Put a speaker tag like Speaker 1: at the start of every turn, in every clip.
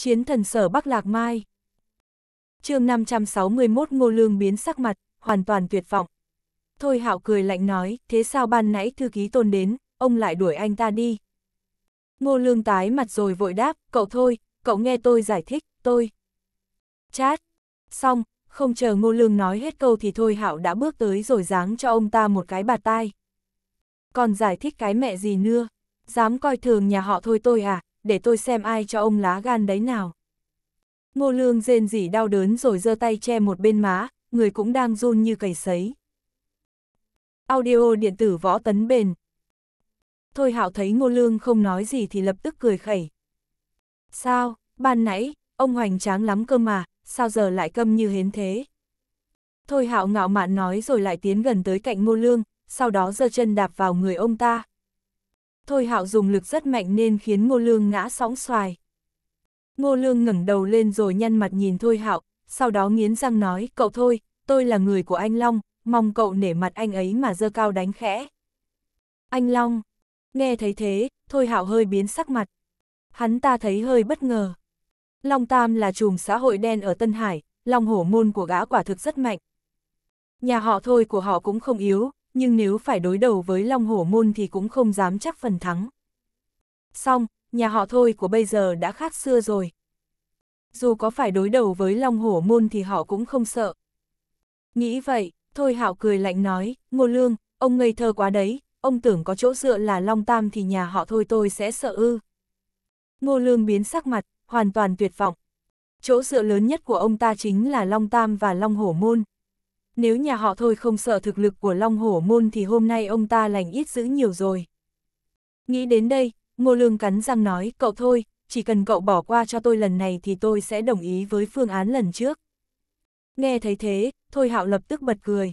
Speaker 1: Chiến thần sở Bắc Lạc Mai. chương 561 Ngô Lương biến sắc mặt, hoàn toàn tuyệt vọng. Thôi hạo cười lạnh nói, thế sao ban nãy thư ký tôn đến, ông lại đuổi anh ta đi. Ngô Lương tái mặt rồi vội đáp, cậu thôi, cậu nghe tôi giải thích, tôi. Chát. Xong, không chờ Ngô Lương nói hết câu thì thôi hạo đã bước tới rồi giáng cho ông ta một cái bạt tai. Còn giải thích cái mẹ gì nữa, dám coi thường nhà họ thôi tôi à, để tôi xem ai cho ông lá gan đấy nào. Ngô Lương rên rỉ đau đớn rồi giơ tay che một bên má, người cũng đang run như cầy sấy. Audio điện tử võ tấn bền. Thôi Hạo thấy Ngô Lương không nói gì thì lập tức cười khẩy. Sao, ban nãy, ông hoành tráng lắm cơ mà, sao giờ lại câm như hến thế? Thôi Hạo ngạo mạn nói rồi lại tiến gần tới cạnh Ngô Lương, sau đó giơ chân đạp vào người ông ta. Thôi hạo dùng lực rất mạnh nên khiến ngô lương ngã sóng xoài. Ngô lương ngẩng đầu lên rồi nhăn mặt nhìn thôi hạo, sau đó nghiến răng nói, cậu thôi, tôi là người của anh Long, mong cậu nể mặt anh ấy mà dơ cao đánh khẽ. Anh Long, nghe thấy thế, thôi hạo hơi biến sắc mặt. Hắn ta thấy hơi bất ngờ. Long Tam là chùm xã hội đen ở Tân Hải, Long hổ môn của gã quả thực rất mạnh. Nhà họ thôi của họ cũng không yếu, nhưng nếu phải đối đầu với Long Hổ Môn thì cũng không dám chắc phần thắng. Xong, nhà họ thôi của bây giờ đã khác xưa rồi. Dù có phải đối đầu với Long Hổ Môn thì họ cũng không sợ. Nghĩ vậy, Thôi Hạo cười lạnh nói, Ngô Lương, ông ngây thơ quá đấy, ông tưởng có chỗ dựa là Long Tam thì nhà họ thôi tôi sẽ sợ ư. Ngô Lương biến sắc mặt, hoàn toàn tuyệt vọng. Chỗ dựa lớn nhất của ông ta chính là Long Tam và Long Hổ Môn nếu nhà họ thôi không sợ thực lực của Long Hổ Môn thì hôm nay ông ta lành ít giữ nhiều rồi. Nghĩ đến đây, Ngô Lương cắn răng nói, cậu thôi, chỉ cần cậu bỏ qua cho tôi lần này thì tôi sẽ đồng ý với phương án lần trước. Nghe thấy thế, Thôi Hạo lập tức bật cười.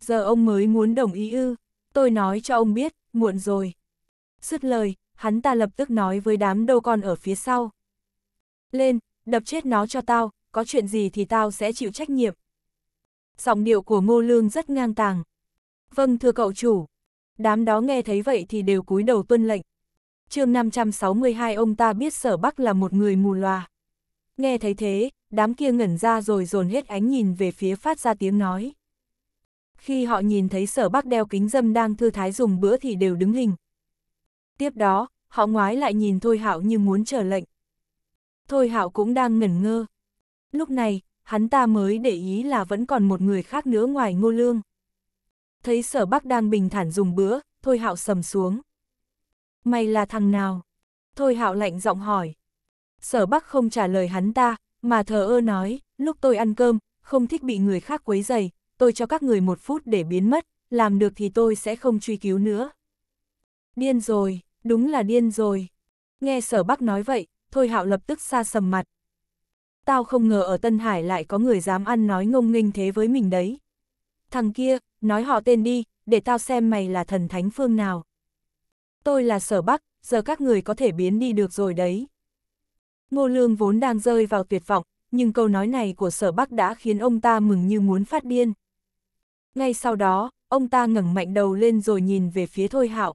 Speaker 1: Giờ ông mới muốn đồng ý ư, tôi nói cho ông biết, muộn rồi. Sứt lời, hắn ta lập tức nói với đám đâu con ở phía sau. Lên, đập chết nó cho tao, có chuyện gì thì tao sẽ chịu trách nhiệm giọng điệu của ngô lương rất ngang tàng. Vâng thưa cậu chủ, đám đó nghe thấy vậy thì đều cúi đầu tuân lệnh. chương 562 ông ta biết sở bắc là một người mù loà. Nghe thấy thế, đám kia ngẩn ra rồi dồn hết ánh nhìn về phía phát ra tiếng nói. Khi họ nhìn thấy sở bắc đeo kính dâm đang thư thái dùng bữa thì đều đứng hình. Tiếp đó, họ ngoái lại nhìn Thôi Hạo như muốn chờ lệnh. Thôi Hạo cũng đang ngẩn ngơ. Lúc này, hắn ta mới để ý là vẫn còn một người khác nữa ngoài ngô lương. Thấy sở bắc đang bình thản dùng bữa, thôi hạo sầm xuống. Mày là thằng nào? Thôi hạo lạnh giọng hỏi. Sở bắc không trả lời hắn ta, mà thờ ơ nói, lúc tôi ăn cơm, không thích bị người khác quấy dày, tôi cho các người một phút để biến mất, làm được thì tôi sẽ không truy cứu nữa. Điên rồi, đúng là điên rồi. Nghe sở bắc nói vậy, thôi hạo lập tức xa sầm mặt, tao không ngờ ở Tân Hải lại có người dám ăn nói ngông nghênh thế với mình đấy. Thằng kia, nói họ tên đi, để tao xem mày là thần thánh phương nào. Tôi là sở bắc, giờ các người có thể biến đi được rồi đấy. Ngô Lương vốn đang rơi vào tuyệt vọng, nhưng câu nói này của sở bắc đã khiến ông ta mừng như muốn phát điên. Ngay sau đó, ông ta ngẩng mạnh đầu lên rồi nhìn về phía Thôi Hạo.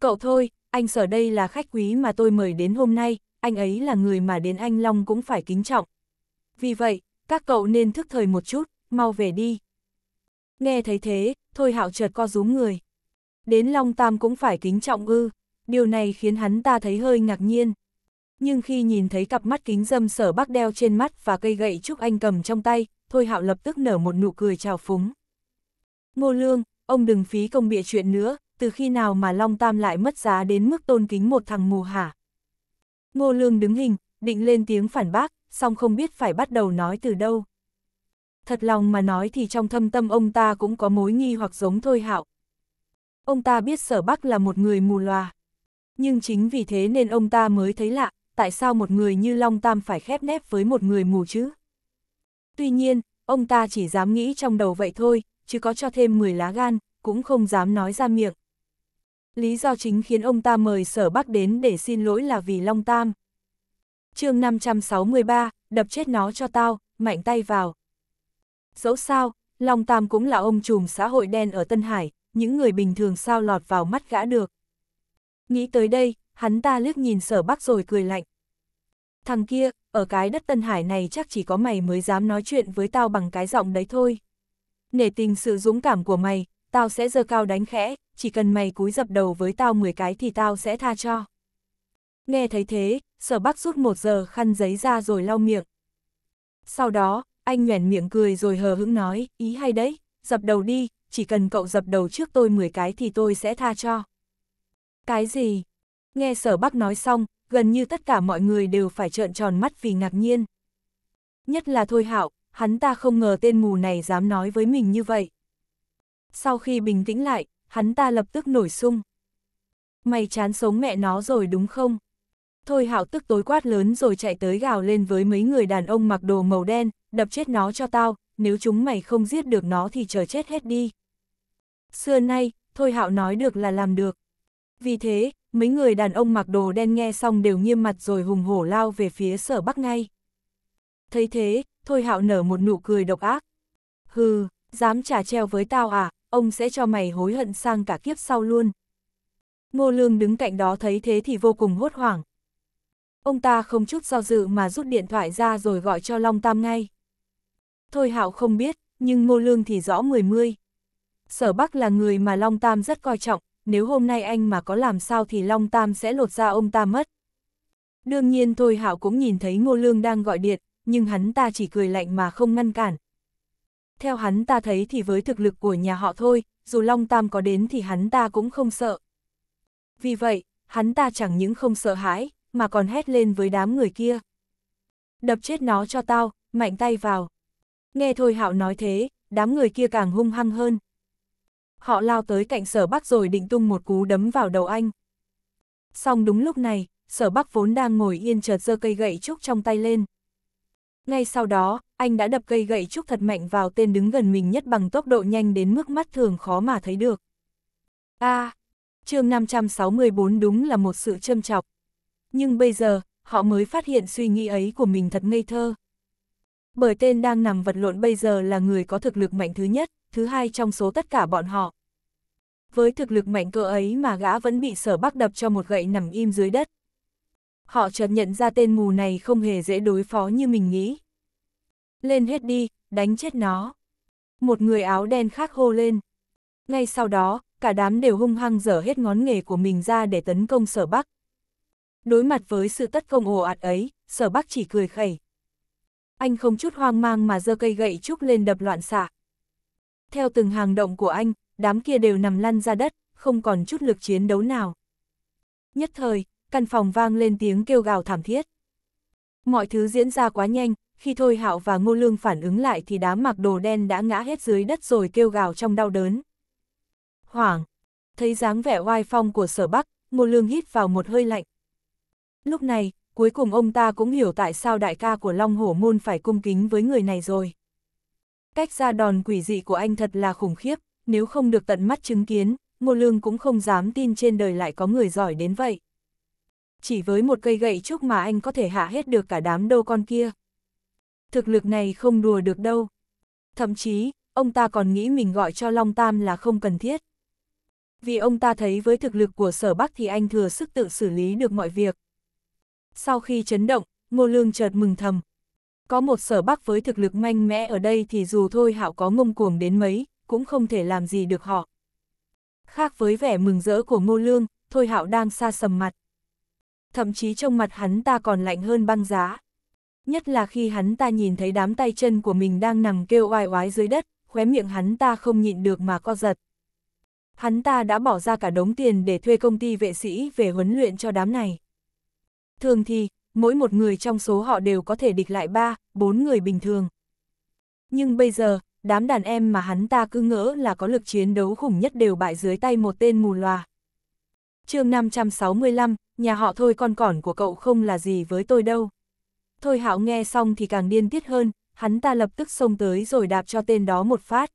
Speaker 1: Cậu Thôi, anh sở đây là khách quý mà tôi mời đến hôm nay, anh ấy là người mà đến anh Long cũng phải kính trọng. Vì vậy, các cậu nên thức thời một chút, mau về đi. Nghe thấy thế, Thôi Hạo chợt co rúm người. Đến Long Tam cũng phải kính trọng ư, điều này khiến hắn ta thấy hơi ngạc nhiên. Nhưng khi nhìn thấy cặp mắt kính dâm sở bác đeo trên mắt và cây gậy trúc anh cầm trong tay, Thôi Hạo lập tức nở một nụ cười trào phúng. Ngô Lương, ông đừng phí công bịa chuyện nữa, từ khi nào mà Long Tam lại mất giá đến mức tôn kính một thằng mù hả? Ngô Lương đứng hình, định lên tiếng phản bác, song không biết phải bắt đầu nói từ đâu. Thật lòng mà nói thì trong thâm tâm ông ta cũng có mối nghi hoặc giống thôi hạo. Ông ta biết sở bắc là một người mù loà. Nhưng chính vì thế nên ông ta mới thấy lạ, tại sao một người như Long Tam phải khép nép với một người mù chứ? Tuy nhiên, ông ta chỉ dám nghĩ trong đầu vậy thôi, chứ có cho thêm 10 lá gan, cũng không dám nói ra miệng. Lý do chính khiến ông ta mời sở bắc đến để xin lỗi là vì Long Tam. chương 563, đập chết nó cho tao, mạnh tay vào. Dẫu sao, Long Tam cũng là ông trùm xã hội đen ở Tân Hải, những người bình thường sao lọt vào mắt gã được. Nghĩ tới đây, hắn ta liếc nhìn sở bắc rồi cười lạnh. Thằng kia, ở cái đất Tân Hải này chắc chỉ có mày mới dám nói chuyện với tao bằng cái giọng đấy thôi. Nể tình sự dũng cảm của mày, tao sẽ giơ cao đánh khẽ, chỉ cần mày cúi dập đầu với tao 10 cái thì tao sẽ tha cho. Nghe thấy thế, sở bắc rút một giờ khăn giấy ra rồi lau miệng. Sau đó, anh nhoẻn miệng cười rồi hờ hững nói, ý hay đấy, dập đầu đi, chỉ cần cậu dập đầu trước tôi 10 cái thì tôi sẽ tha cho. Cái gì? Nghe sở bắc nói xong, gần như tất cả mọi người đều phải trợn tròn mắt vì ngạc nhiên. Nhất là Thôi Hạo, hắn ta không ngờ tên mù này dám nói với mình như vậy. Sau khi bình tĩnh lại, hắn ta lập tức nổi sung. Mày chán sống mẹ nó rồi đúng không? Thôi hạo tức tối quát lớn rồi chạy tới gào lên với mấy người đàn ông mặc đồ màu đen, đập chết nó cho tao, nếu chúng mày không giết được nó thì chờ chết hết đi. Xưa nay, thôi hạo nói được là làm được. Vì thế, mấy người đàn ông mặc đồ đen nghe xong đều nghiêm mặt rồi hùng hổ lao về phía sở bắc ngay. Thấy thế, thôi hạo nở một nụ cười độc ác. Hừ, dám trả treo với tao à? ông sẽ cho mày hối hận sang cả kiếp sau luôn. Ngô Lương đứng cạnh đó thấy thế thì vô cùng hốt hoảng. Ông ta không chút do dự mà rút điện thoại ra rồi gọi cho Long Tam ngay. Thôi Hạo không biết, nhưng Ngô Lương thì rõ mười mươi. Sở Bắc là người mà Long Tam rất coi trọng, nếu hôm nay anh mà có làm sao thì Long Tam sẽ lột ra ông ta mất. Đương nhiên Thôi Hạo cũng nhìn thấy Ngô Lương đang gọi điện, nhưng hắn ta chỉ cười lạnh mà không ngăn cản, theo hắn ta thấy thì với thực lực của nhà họ thôi, dù Long Tam có đến thì hắn ta cũng không sợ. Vì vậy, hắn ta chẳng những không sợ hãi, mà còn hét lên với đám người kia. Đập chết nó cho tao, mạnh tay vào. Nghe Thôi Hạo nói thế, đám người kia càng hung hăng hơn. Họ lao tới cạnh sở bắc rồi định tung một cú đấm vào đầu anh. Xong đúng lúc này, sở bắc vốn đang ngồi yên chợt giơ cây gậy trúc trong tay lên. Ngay sau đó, anh đã đập cây gậy trúc thật mạnh vào tên đứng gần mình nhất bằng tốc độ nhanh đến mức mắt thường khó mà thấy được. A, à, chương 564 đúng là một sự châm chọc. Nhưng bây giờ, họ mới phát hiện suy nghĩ ấy của mình thật ngây thơ. Bởi tên đang nằm vật lộn bây giờ là người có thực lực mạnh thứ nhất, thứ hai trong số tất cả bọn họ. Với thực lực mạnh cỡ ấy mà gã vẫn bị sở bắc đập cho một gậy nằm im dưới đất họ chợt nhận ra tên mù này không hề dễ đối phó như mình nghĩ. Lên hết đi, đánh chết nó. Một người áo đen khác hô lên. Ngay sau đó, cả đám đều hung hăng dở hết ngón nghề của mình ra để tấn công sở Bắc. Đối mặt với sự tất công ồ ạt ấy, sở Bắc chỉ cười khẩy. Anh không chút hoang mang mà giơ cây gậy trúc lên đập loạn xạ. Theo từng hàng động của anh, đám kia đều nằm lăn ra đất, không còn chút lực chiến đấu nào. Nhất thời, căn phòng vang lên tiếng kêu gào thảm thiết. Mọi thứ diễn ra quá nhanh, khi Thôi Hạo và Ngô Lương phản ứng lại thì đám mặc đồ đen đã ngã hết dưới đất rồi kêu gào trong đau đớn. Hoảng! Thấy dáng vẻ oai phong của sở Bắc, Ngô Lương hít vào một hơi lạnh. Lúc này, cuối cùng ông ta cũng hiểu tại sao đại ca của Long Hổ Môn phải cung kính với người này rồi. Cách ra đòn quỷ dị của anh thật là khủng khiếp, nếu không được tận mắt chứng kiến, Ngô Lương cũng không dám tin trên đời lại có người giỏi đến vậy chỉ với một cây gậy trúc mà anh có thể hạ hết được cả đám đâu con kia. Thực lực này không đùa được đâu. Thậm chí, ông ta còn nghĩ mình gọi cho Long Tam là không cần thiết. Vì ông ta thấy với thực lực của sở Bắc thì anh thừa sức tự xử lý được mọi việc. Sau khi chấn động, Ngô Lương chợt mừng thầm. Có một sở Bắc với thực lực manh mẽ ở đây thì dù thôi hạo có ngông cuồng đến mấy, cũng không thể làm gì được họ. Khác với vẻ mừng rỡ của Ngô Lương, thôi hạo đang xa sầm mặt thậm chí trong mặt hắn ta còn lạnh hơn băng giá. Nhất là khi hắn ta nhìn thấy đám tay chân của mình đang nằm kêu oai oái dưới đất, khóe miệng hắn ta không nhịn được mà co giật. Hắn ta đã bỏ ra cả đống tiền để thuê công ty vệ sĩ về huấn luyện cho đám này. Thường thì, mỗi một người trong số họ đều có thể địch lại ba, bốn người bình thường. Nhưng bây giờ, đám đàn em mà hắn ta cứ ngỡ là có lực chiến đấu khủng nhất đều bại dưới tay một tên mù loà chương 565, nhà họ thôi con cỏn của cậu không là gì với tôi đâu. Thôi hạo nghe xong thì càng điên tiết hơn, hắn ta lập tức xông tới rồi đạp cho tên đó một phát.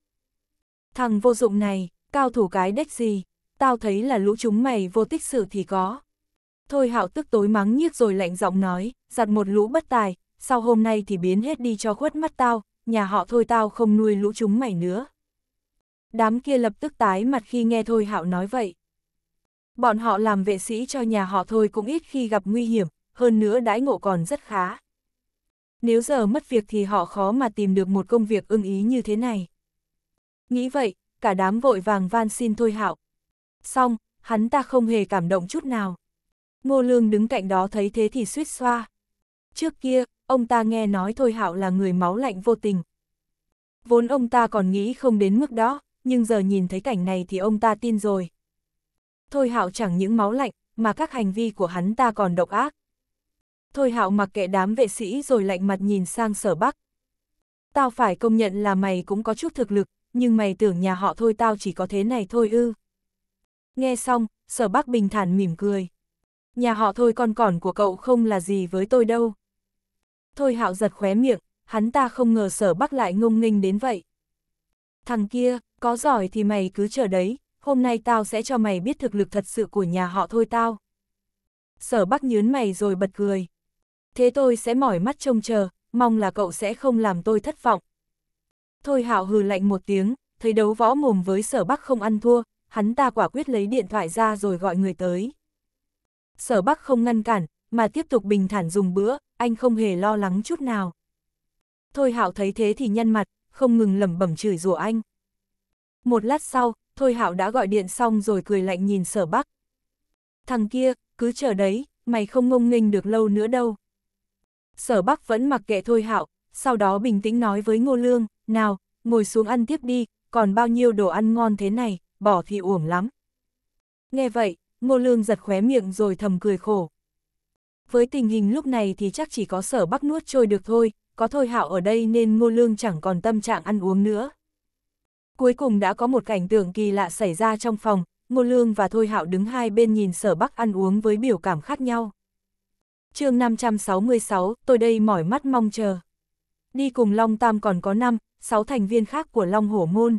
Speaker 1: Thằng vô dụng này, cao thủ cái đếch gì, tao thấy là lũ chúng mày vô tích sự thì có. Thôi hạo tức tối mắng nhiếc rồi lạnh giọng nói, giặt một lũ bất tài, sau hôm nay thì biến hết đi cho khuất mắt tao, nhà họ thôi tao không nuôi lũ chúng mày nữa. Đám kia lập tức tái mặt khi nghe thôi hạo nói vậy. Bọn họ làm vệ sĩ cho nhà họ thôi cũng ít khi gặp nguy hiểm, hơn nữa đãi ngộ còn rất khá. Nếu giờ mất việc thì họ khó mà tìm được một công việc ưng ý như thế này. Nghĩ vậy, cả đám vội vàng van xin thôi hạo. Xong, hắn ta không hề cảm động chút nào. Ngô Lương đứng cạnh đó thấy thế thì suýt xoa. Trước kia, ông ta nghe nói thôi hạo là người máu lạnh vô tình. Vốn ông ta còn nghĩ không đến mức đó, nhưng giờ nhìn thấy cảnh này thì ông ta tin rồi. Thôi hạo chẳng những máu lạnh, mà các hành vi của hắn ta còn độc ác. Thôi hạo mặc kệ đám vệ sĩ rồi lạnh mặt nhìn sang sở bắc. Tao phải công nhận là mày cũng có chút thực lực, nhưng mày tưởng nhà họ thôi tao chỉ có thế này thôi ư. Nghe xong, sở bắc bình thản mỉm cười. Nhà họ thôi con còn của cậu không là gì với tôi đâu. Thôi hạo giật khóe miệng, hắn ta không ngờ sở bắc lại ngông nghênh đến vậy. Thằng kia, có giỏi thì mày cứ chờ đấy, hôm nay tao sẽ cho mày biết thực lực thật sự của nhà họ thôi tao. Sở Bắc nhớn mày rồi bật cười. Thế tôi sẽ mỏi mắt trông chờ, mong là cậu sẽ không làm tôi thất vọng. Thôi Hạo hừ lạnh một tiếng, thấy đấu võ mồm với Sở Bắc không ăn thua, hắn ta quả quyết lấy điện thoại ra rồi gọi người tới. Sở Bắc không ngăn cản, mà tiếp tục bình thản dùng bữa, anh không hề lo lắng chút nào. Thôi Hạo thấy thế thì nhăn mặt, không ngừng lẩm bẩm chửi rủa anh. Một lát sau, Thôi Hạo đã gọi điện xong rồi cười lạnh nhìn sở bắc. Thằng kia, cứ chờ đấy, mày không ngông nghênh được lâu nữa đâu. Sở Bắc vẫn mặc kệ Thôi Hạo, sau đó bình tĩnh nói với Ngô Lương, nào, ngồi xuống ăn tiếp đi, còn bao nhiêu đồ ăn ngon thế này, bỏ thì uổng lắm. Nghe vậy, Ngô Lương giật khóe miệng rồi thầm cười khổ. Với tình hình lúc này thì chắc chỉ có sở Bắc nuốt trôi được thôi, có Thôi Hạo ở đây nên Ngô Lương chẳng còn tâm trạng ăn uống nữa. Cuối cùng đã có một cảnh tượng kỳ lạ xảy ra trong phòng, Ngô Lương và Thôi Hạo đứng hai bên nhìn sở bắc ăn uống với biểu cảm khác nhau. chương 566, tôi đây mỏi mắt mong chờ. Đi cùng Long Tam còn có 5, 6 thành viên khác của Long Hổ Môn.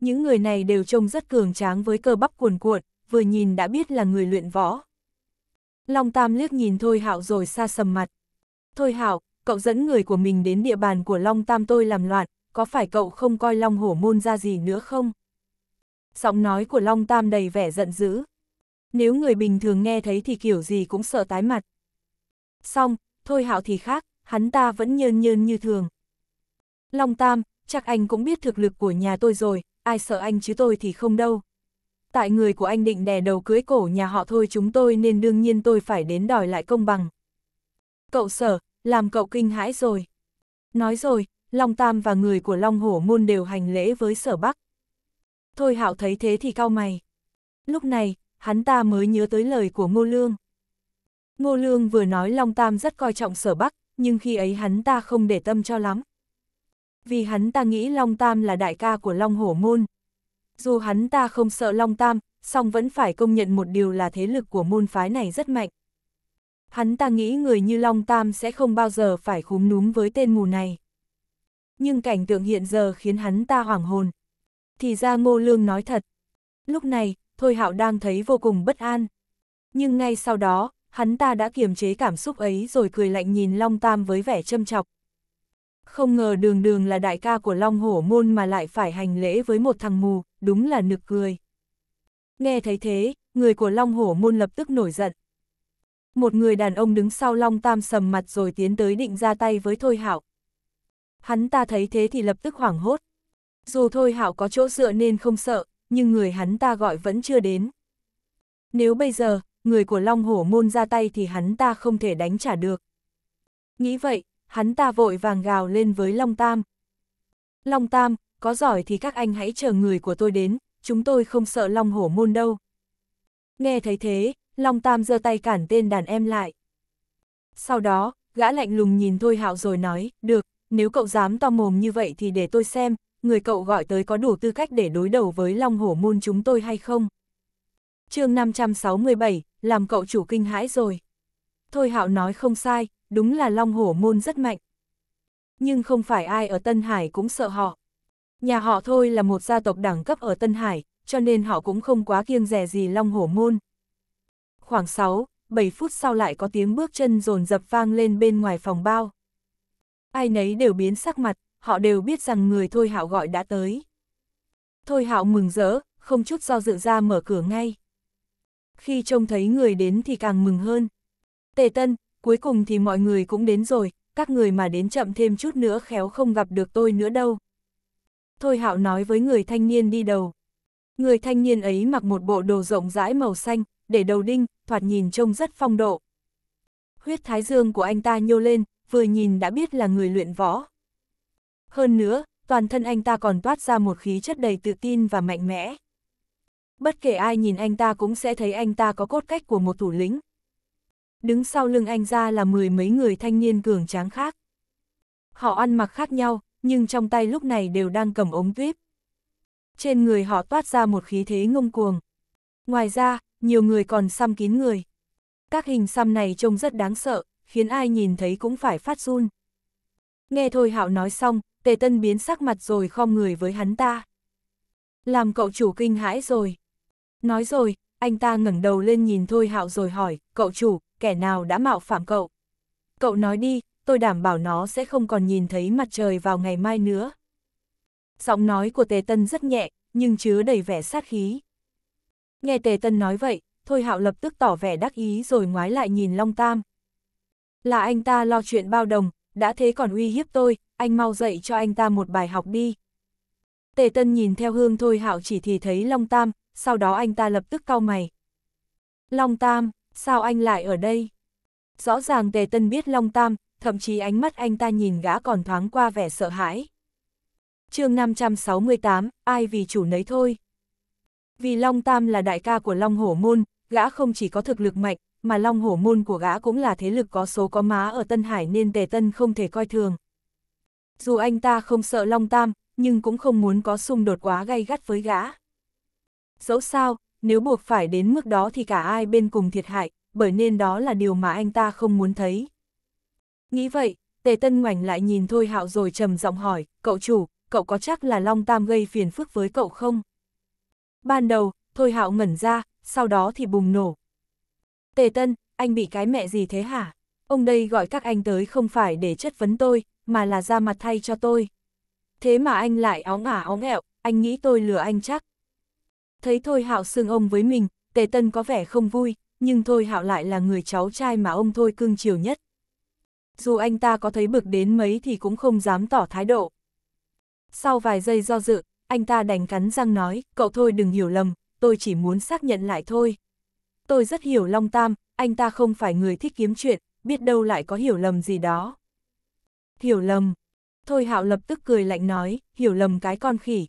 Speaker 1: Những người này đều trông rất cường tráng với cơ bắp cuồn cuộn, vừa nhìn đã biết là người luyện võ. Long Tam liếc nhìn Thôi Hạo rồi xa sầm mặt. Thôi Hạo, cậu dẫn người của mình đến địa bàn của Long Tam tôi làm loạn, có phải cậu không coi Long Hổ Môn ra gì nữa không? Giọng nói của Long Tam đầy vẻ giận dữ. Nếu người bình thường nghe thấy thì kiểu gì cũng sợ tái mặt. Xong, thôi hạo thì khác, hắn ta vẫn nhơn nhơn như thường. Long Tam, chắc anh cũng biết thực lực của nhà tôi rồi, ai sợ anh chứ tôi thì không đâu. Tại người của anh định đè đầu cưới cổ nhà họ thôi chúng tôi nên đương nhiên tôi phải đến đòi lại công bằng. Cậu sở, làm cậu kinh hãi rồi. Nói rồi, Long Tam và người của Long Hổ Môn đều hành lễ với sở Bắc. Thôi hạo thấy thế thì cao mày. Lúc này, hắn ta mới nhớ tới lời của Ngô Lương. Ngô Lương vừa nói Long Tam rất coi trọng sở Bắc, nhưng khi ấy hắn ta không để tâm cho lắm. Vì hắn ta nghĩ Long Tam là đại ca của Long Hổ Môn. Dù hắn ta không sợ Long Tam, song vẫn phải công nhận một điều là thế lực của môn phái này rất mạnh. Hắn ta nghĩ người như Long Tam sẽ không bao giờ phải khúm núm với tên mù này nhưng cảnh tượng hiện giờ khiến hắn ta hoảng hồn. Thì ra ngô lương nói thật. Lúc này, Thôi Hạo đang thấy vô cùng bất an. Nhưng ngay sau đó, hắn ta đã kiềm chế cảm xúc ấy rồi cười lạnh nhìn Long Tam với vẻ châm chọc. Không ngờ đường đường là đại ca của Long Hổ Môn mà lại phải hành lễ với một thằng mù, đúng là nực cười. Nghe thấy thế, người của Long Hổ Môn lập tức nổi giận. Một người đàn ông đứng sau Long Tam sầm mặt rồi tiến tới định ra tay với Thôi Hạo, Hắn ta thấy thế thì lập tức hoảng hốt. Dù thôi hạo có chỗ dựa nên không sợ, nhưng người hắn ta gọi vẫn chưa đến. Nếu bây giờ, người của Long Hổ Môn ra tay thì hắn ta không thể đánh trả được. Nghĩ vậy, hắn ta vội vàng gào lên với Long Tam. Long Tam, có giỏi thì các anh hãy chờ người của tôi đến, chúng tôi không sợ Long Hổ Môn đâu. Nghe thấy thế, Long Tam giơ tay cản tên đàn em lại. Sau đó, gã lạnh lùng nhìn Thôi Hạo rồi nói, được, nếu cậu dám to mồm như vậy thì để tôi xem, người cậu gọi tới có đủ tư cách để đối đầu với Long Hổ Môn chúng tôi hay không. chương 567, làm cậu chủ kinh hãi rồi. Thôi Hạo nói không sai, đúng là Long Hổ Môn rất mạnh. Nhưng không phải ai ở Tân Hải cũng sợ họ. Nhà họ thôi là một gia tộc đẳng cấp ở Tân Hải, cho nên họ cũng không quá kiêng rẻ gì Long Hổ Môn. Khoảng 6, 7 phút sau lại có tiếng bước chân rồn dập vang lên bên ngoài phòng bao ai nấy đều biến sắc mặt, họ đều biết rằng người Thôi Hạo gọi đã tới. Thôi Hạo mừng rỡ, không chút do dự ra mở cửa ngay. Khi trông thấy người đến thì càng mừng hơn. Tề Tân, cuối cùng thì mọi người cũng đến rồi, các người mà đến chậm thêm chút nữa khéo không gặp được tôi nữa đâu. Thôi Hạo nói với người thanh niên đi đầu. Người thanh niên ấy mặc một bộ đồ rộng rãi màu xanh, để đầu đinh, thoạt nhìn trông rất phong độ. Huyết thái dương của anh ta nhô lên, vừa nhìn đã biết là người luyện võ. Hơn nữa, toàn thân anh ta còn toát ra một khí chất đầy tự tin và mạnh mẽ. Bất kể ai nhìn anh ta cũng sẽ thấy anh ta có cốt cách của một thủ lĩnh. Đứng sau lưng anh ra là mười mấy người thanh niên cường tráng khác. Họ ăn mặc khác nhau, nhưng trong tay lúc này đều đang cầm ống tuyếp. Trên người họ toát ra một khí thế ngông cuồng. Ngoài ra, nhiều người còn xăm kín người. Các hình xăm này trông rất đáng sợ, khiến ai nhìn thấy cũng phải phát run. Nghe Thôi Hạo nói xong, Tề Tân biến sắc mặt rồi khom người với hắn ta. Làm cậu chủ kinh hãi rồi. Nói rồi, anh ta ngẩng đầu lên nhìn Thôi Hạo rồi hỏi, cậu chủ, kẻ nào đã mạo phạm cậu? Cậu nói đi, tôi đảm bảo nó sẽ không còn nhìn thấy mặt trời vào ngày mai nữa. Giọng nói của Tề Tân rất nhẹ, nhưng chứa đầy vẻ sát khí. Nghe Tề Tân nói vậy, Thôi Hạo lập tức tỏ vẻ đắc ý rồi ngoái lại nhìn Long Tam, là anh ta lo chuyện bao đồng, đã thế còn uy hiếp tôi, anh mau dạy cho anh ta một bài học đi. Tề Tân nhìn theo hương thôi hạo chỉ thì thấy Long Tam, sau đó anh ta lập tức cau mày. Long Tam, sao anh lại ở đây? Rõ ràng Tề Tân biết Long Tam, thậm chí ánh mắt anh ta nhìn gã còn thoáng qua vẻ sợ hãi. chương 568, ai vì chủ nấy thôi. Vì Long Tam là đại ca của Long Hổ Môn, gã không chỉ có thực lực mạnh mà long hổ môn của gã cũng là thế lực có số có má ở Tân Hải nên Tề Tân không thể coi thường. Dù anh ta không sợ Long Tam, nhưng cũng không muốn có xung đột quá gay gắt với gã. Dẫu sao, nếu buộc phải đến mức đó thì cả ai bên cùng thiệt hại, bởi nên đó là điều mà anh ta không muốn thấy. Nghĩ vậy, Tề Tân ngoảnh lại nhìn Thôi Hạo rồi trầm giọng hỏi, cậu chủ, cậu có chắc là Long Tam gây phiền phức với cậu không? Ban đầu, Thôi Hạo ngẩn ra, sau đó thì bùng nổ, Tề Tân, anh bị cái mẹ gì thế hả? Ông đây gọi các anh tới không phải để chất vấn tôi, mà là ra mặt thay cho tôi. Thế mà anh lại óng ả óng ẹo, anh nghĩ tôi lừa anh chắc. Thấy Thôi Hạo xương ông với mình, Tề Tân có vẻ không vui, nhưng Thôi Hạo lại là người cháu trai mà ông Thôi cưng chiều nhất. Dù anh ta có thấy bực đến mấy thì cũng không dám tỏ thái độ. Sau vài giây do dự, anh ta đành cắn răng nói, cậu thôi đừng hiểu lầm, tôi chỉ muốn xác nhận lại thôi tôi rất hiểu Long Tam, anh ta không phải người thích kiếm chuyện, biết đâu lại có hiểu lầm gì đó. Hiểu lầm. Thôi Hạo lập tức cười lạnh nói, hiểu lầm cái con khỉ.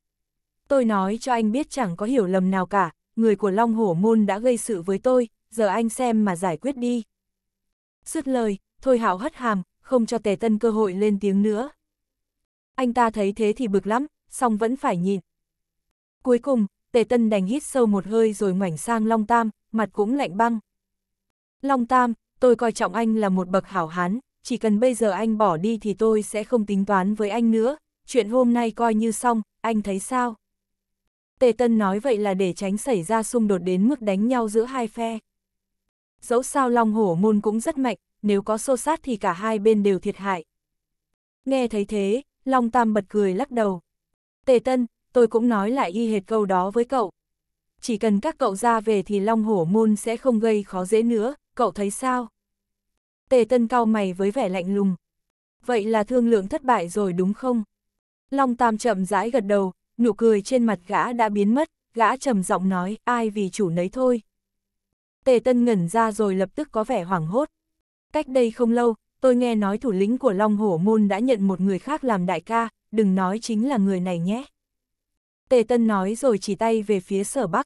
Speaker 1: Tôi nói cho anh biết chẳng có hiểu lầm nào cả, người của Long Hổ Môn đã gây sự với tôi, giờ anh xem mà giải quyết đi. Dứt lời, Thôi Hạo hất hàm, không cho Tề Tân cơ hội lên tiếng nữa. Anh ta thấy thế thì bực lắm, song vẫn phải nhìn. Cuối cùng, Tề Tân đành hít sâu một hơi rồi ngoảnh sang Long Tam, mặt cũng lạnh băng. Long Tam, tôi coi trọng anh là một bậc hảo hán, chỉ cần bây giờ anh bỏ đi thì tôi sẽ không tính toán với anh nữa, chuyện hôm nay coi như xong, anh thấy sao? Tề Tân nói vậy là để tránh xảy ra xung đột đến mức đánh nhau giữa hai phe. Dẫu sao Long Hổ Môn cũng rất mạnh, nếu có xô sát thì cả hai bên đều thiệt hại. Nghe thấy thế, Long Tam bật cười lắc đầu. Tề Tân, tôi cũng nói lại y hệt câu đó với cậu. Chỉ cần các cậu ra về thì Long Hổ Môn sẽ không gây khó dễ nữa, cậu thấy sao? Tề Tân cao mày với vẻ lạnh lùng. Vậy là thương lượng thất bại rồi đúng không? Long Tam chậm rãi gật đầu, nụ cười trên mặt gã đã biến mất, gã trầm giọng nói ai vì chủ nấy thôi. Tề Tân ngẩn ra rồi lập tức có vẻ hoảng hốt. Cách đây không lâu, tôi nghe nói thủ lĩnh của Long Hổ Môn đã nhận một người khác làm đại ca, đừng nói chính là người này nhé. Tề Tân nói rồi chỉ tay về phía sở Bắc.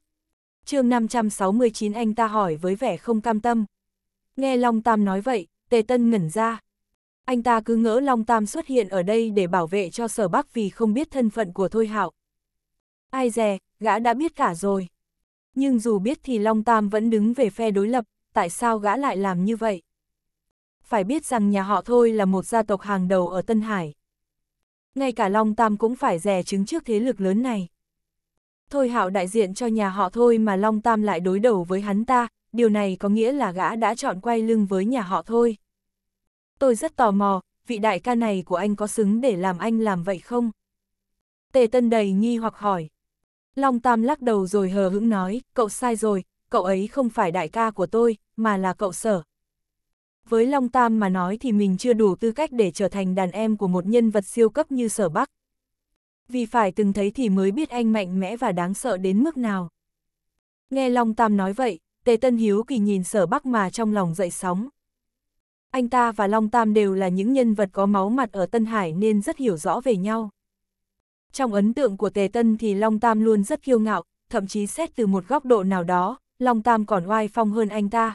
Speaker 1: chương 569 anh ta hỏi với vẻ không cam tâm. Nghe Long Tam nói vậy, Tề Tân ngẩn ra. Anh ta cứ ngỡ Long Tam xuất hiện ở đây để bảo vệ cho sở Bắc vì không biết thân phận của Thôi Hạo. Ai dè, gã đã biết cả rồi. Nhưng dù biết thì Long Tam vẫn đứng về phe đối lập, tại sao gã lại làm như vậy? Phải biết rằng nhà họ Thôi là một gia tộc hàng đầu ở Tân Hải ngay cả Long Tam cũng phải rè chứng trước thế lực lớn này. Thôi hạo đại diện cho nhà họ thôi mà Long Tam lại đối đầu với hắn ta, điều này có nghĩa là gã đã chọn quay lưng với nhà họ thôi. Tôi rất tò mò, vị đại ca này của anh có xứng để làm anh làm vậy không? Tề Tân đầy nghi hoặc hỏi. Long Tam lắc đầu rồi hờ hững nói, cậu sai rồi, cậu ấy không phải đại ca của tôi, mà là cậu sở, với Long Tam mà nói thì mình chưa đủ tư cách để trở thành đàn em của một nhân vật siêu cấp như Sở Bắc. Vì phải từng thấy thì mới biết anh mạnh mẽ và đáng sợ đến mức nào. Nghe Long Tam nói vậy, Tề Tân Hiếu kỳ nhìn Sở Bắc mà trong lòng dậy sóng. Anh ta và Long Tam đều là những nhân vật có máu mặt ở Tân Hải nên rất hiểu rõ về nhau. Trong ấn tượng của Tề Tân thì Long Tam luôn rất kiêu ngạo, thậm chí xét từ một góc độ nào đó, Long Tam còn oai phong hơn anh ta,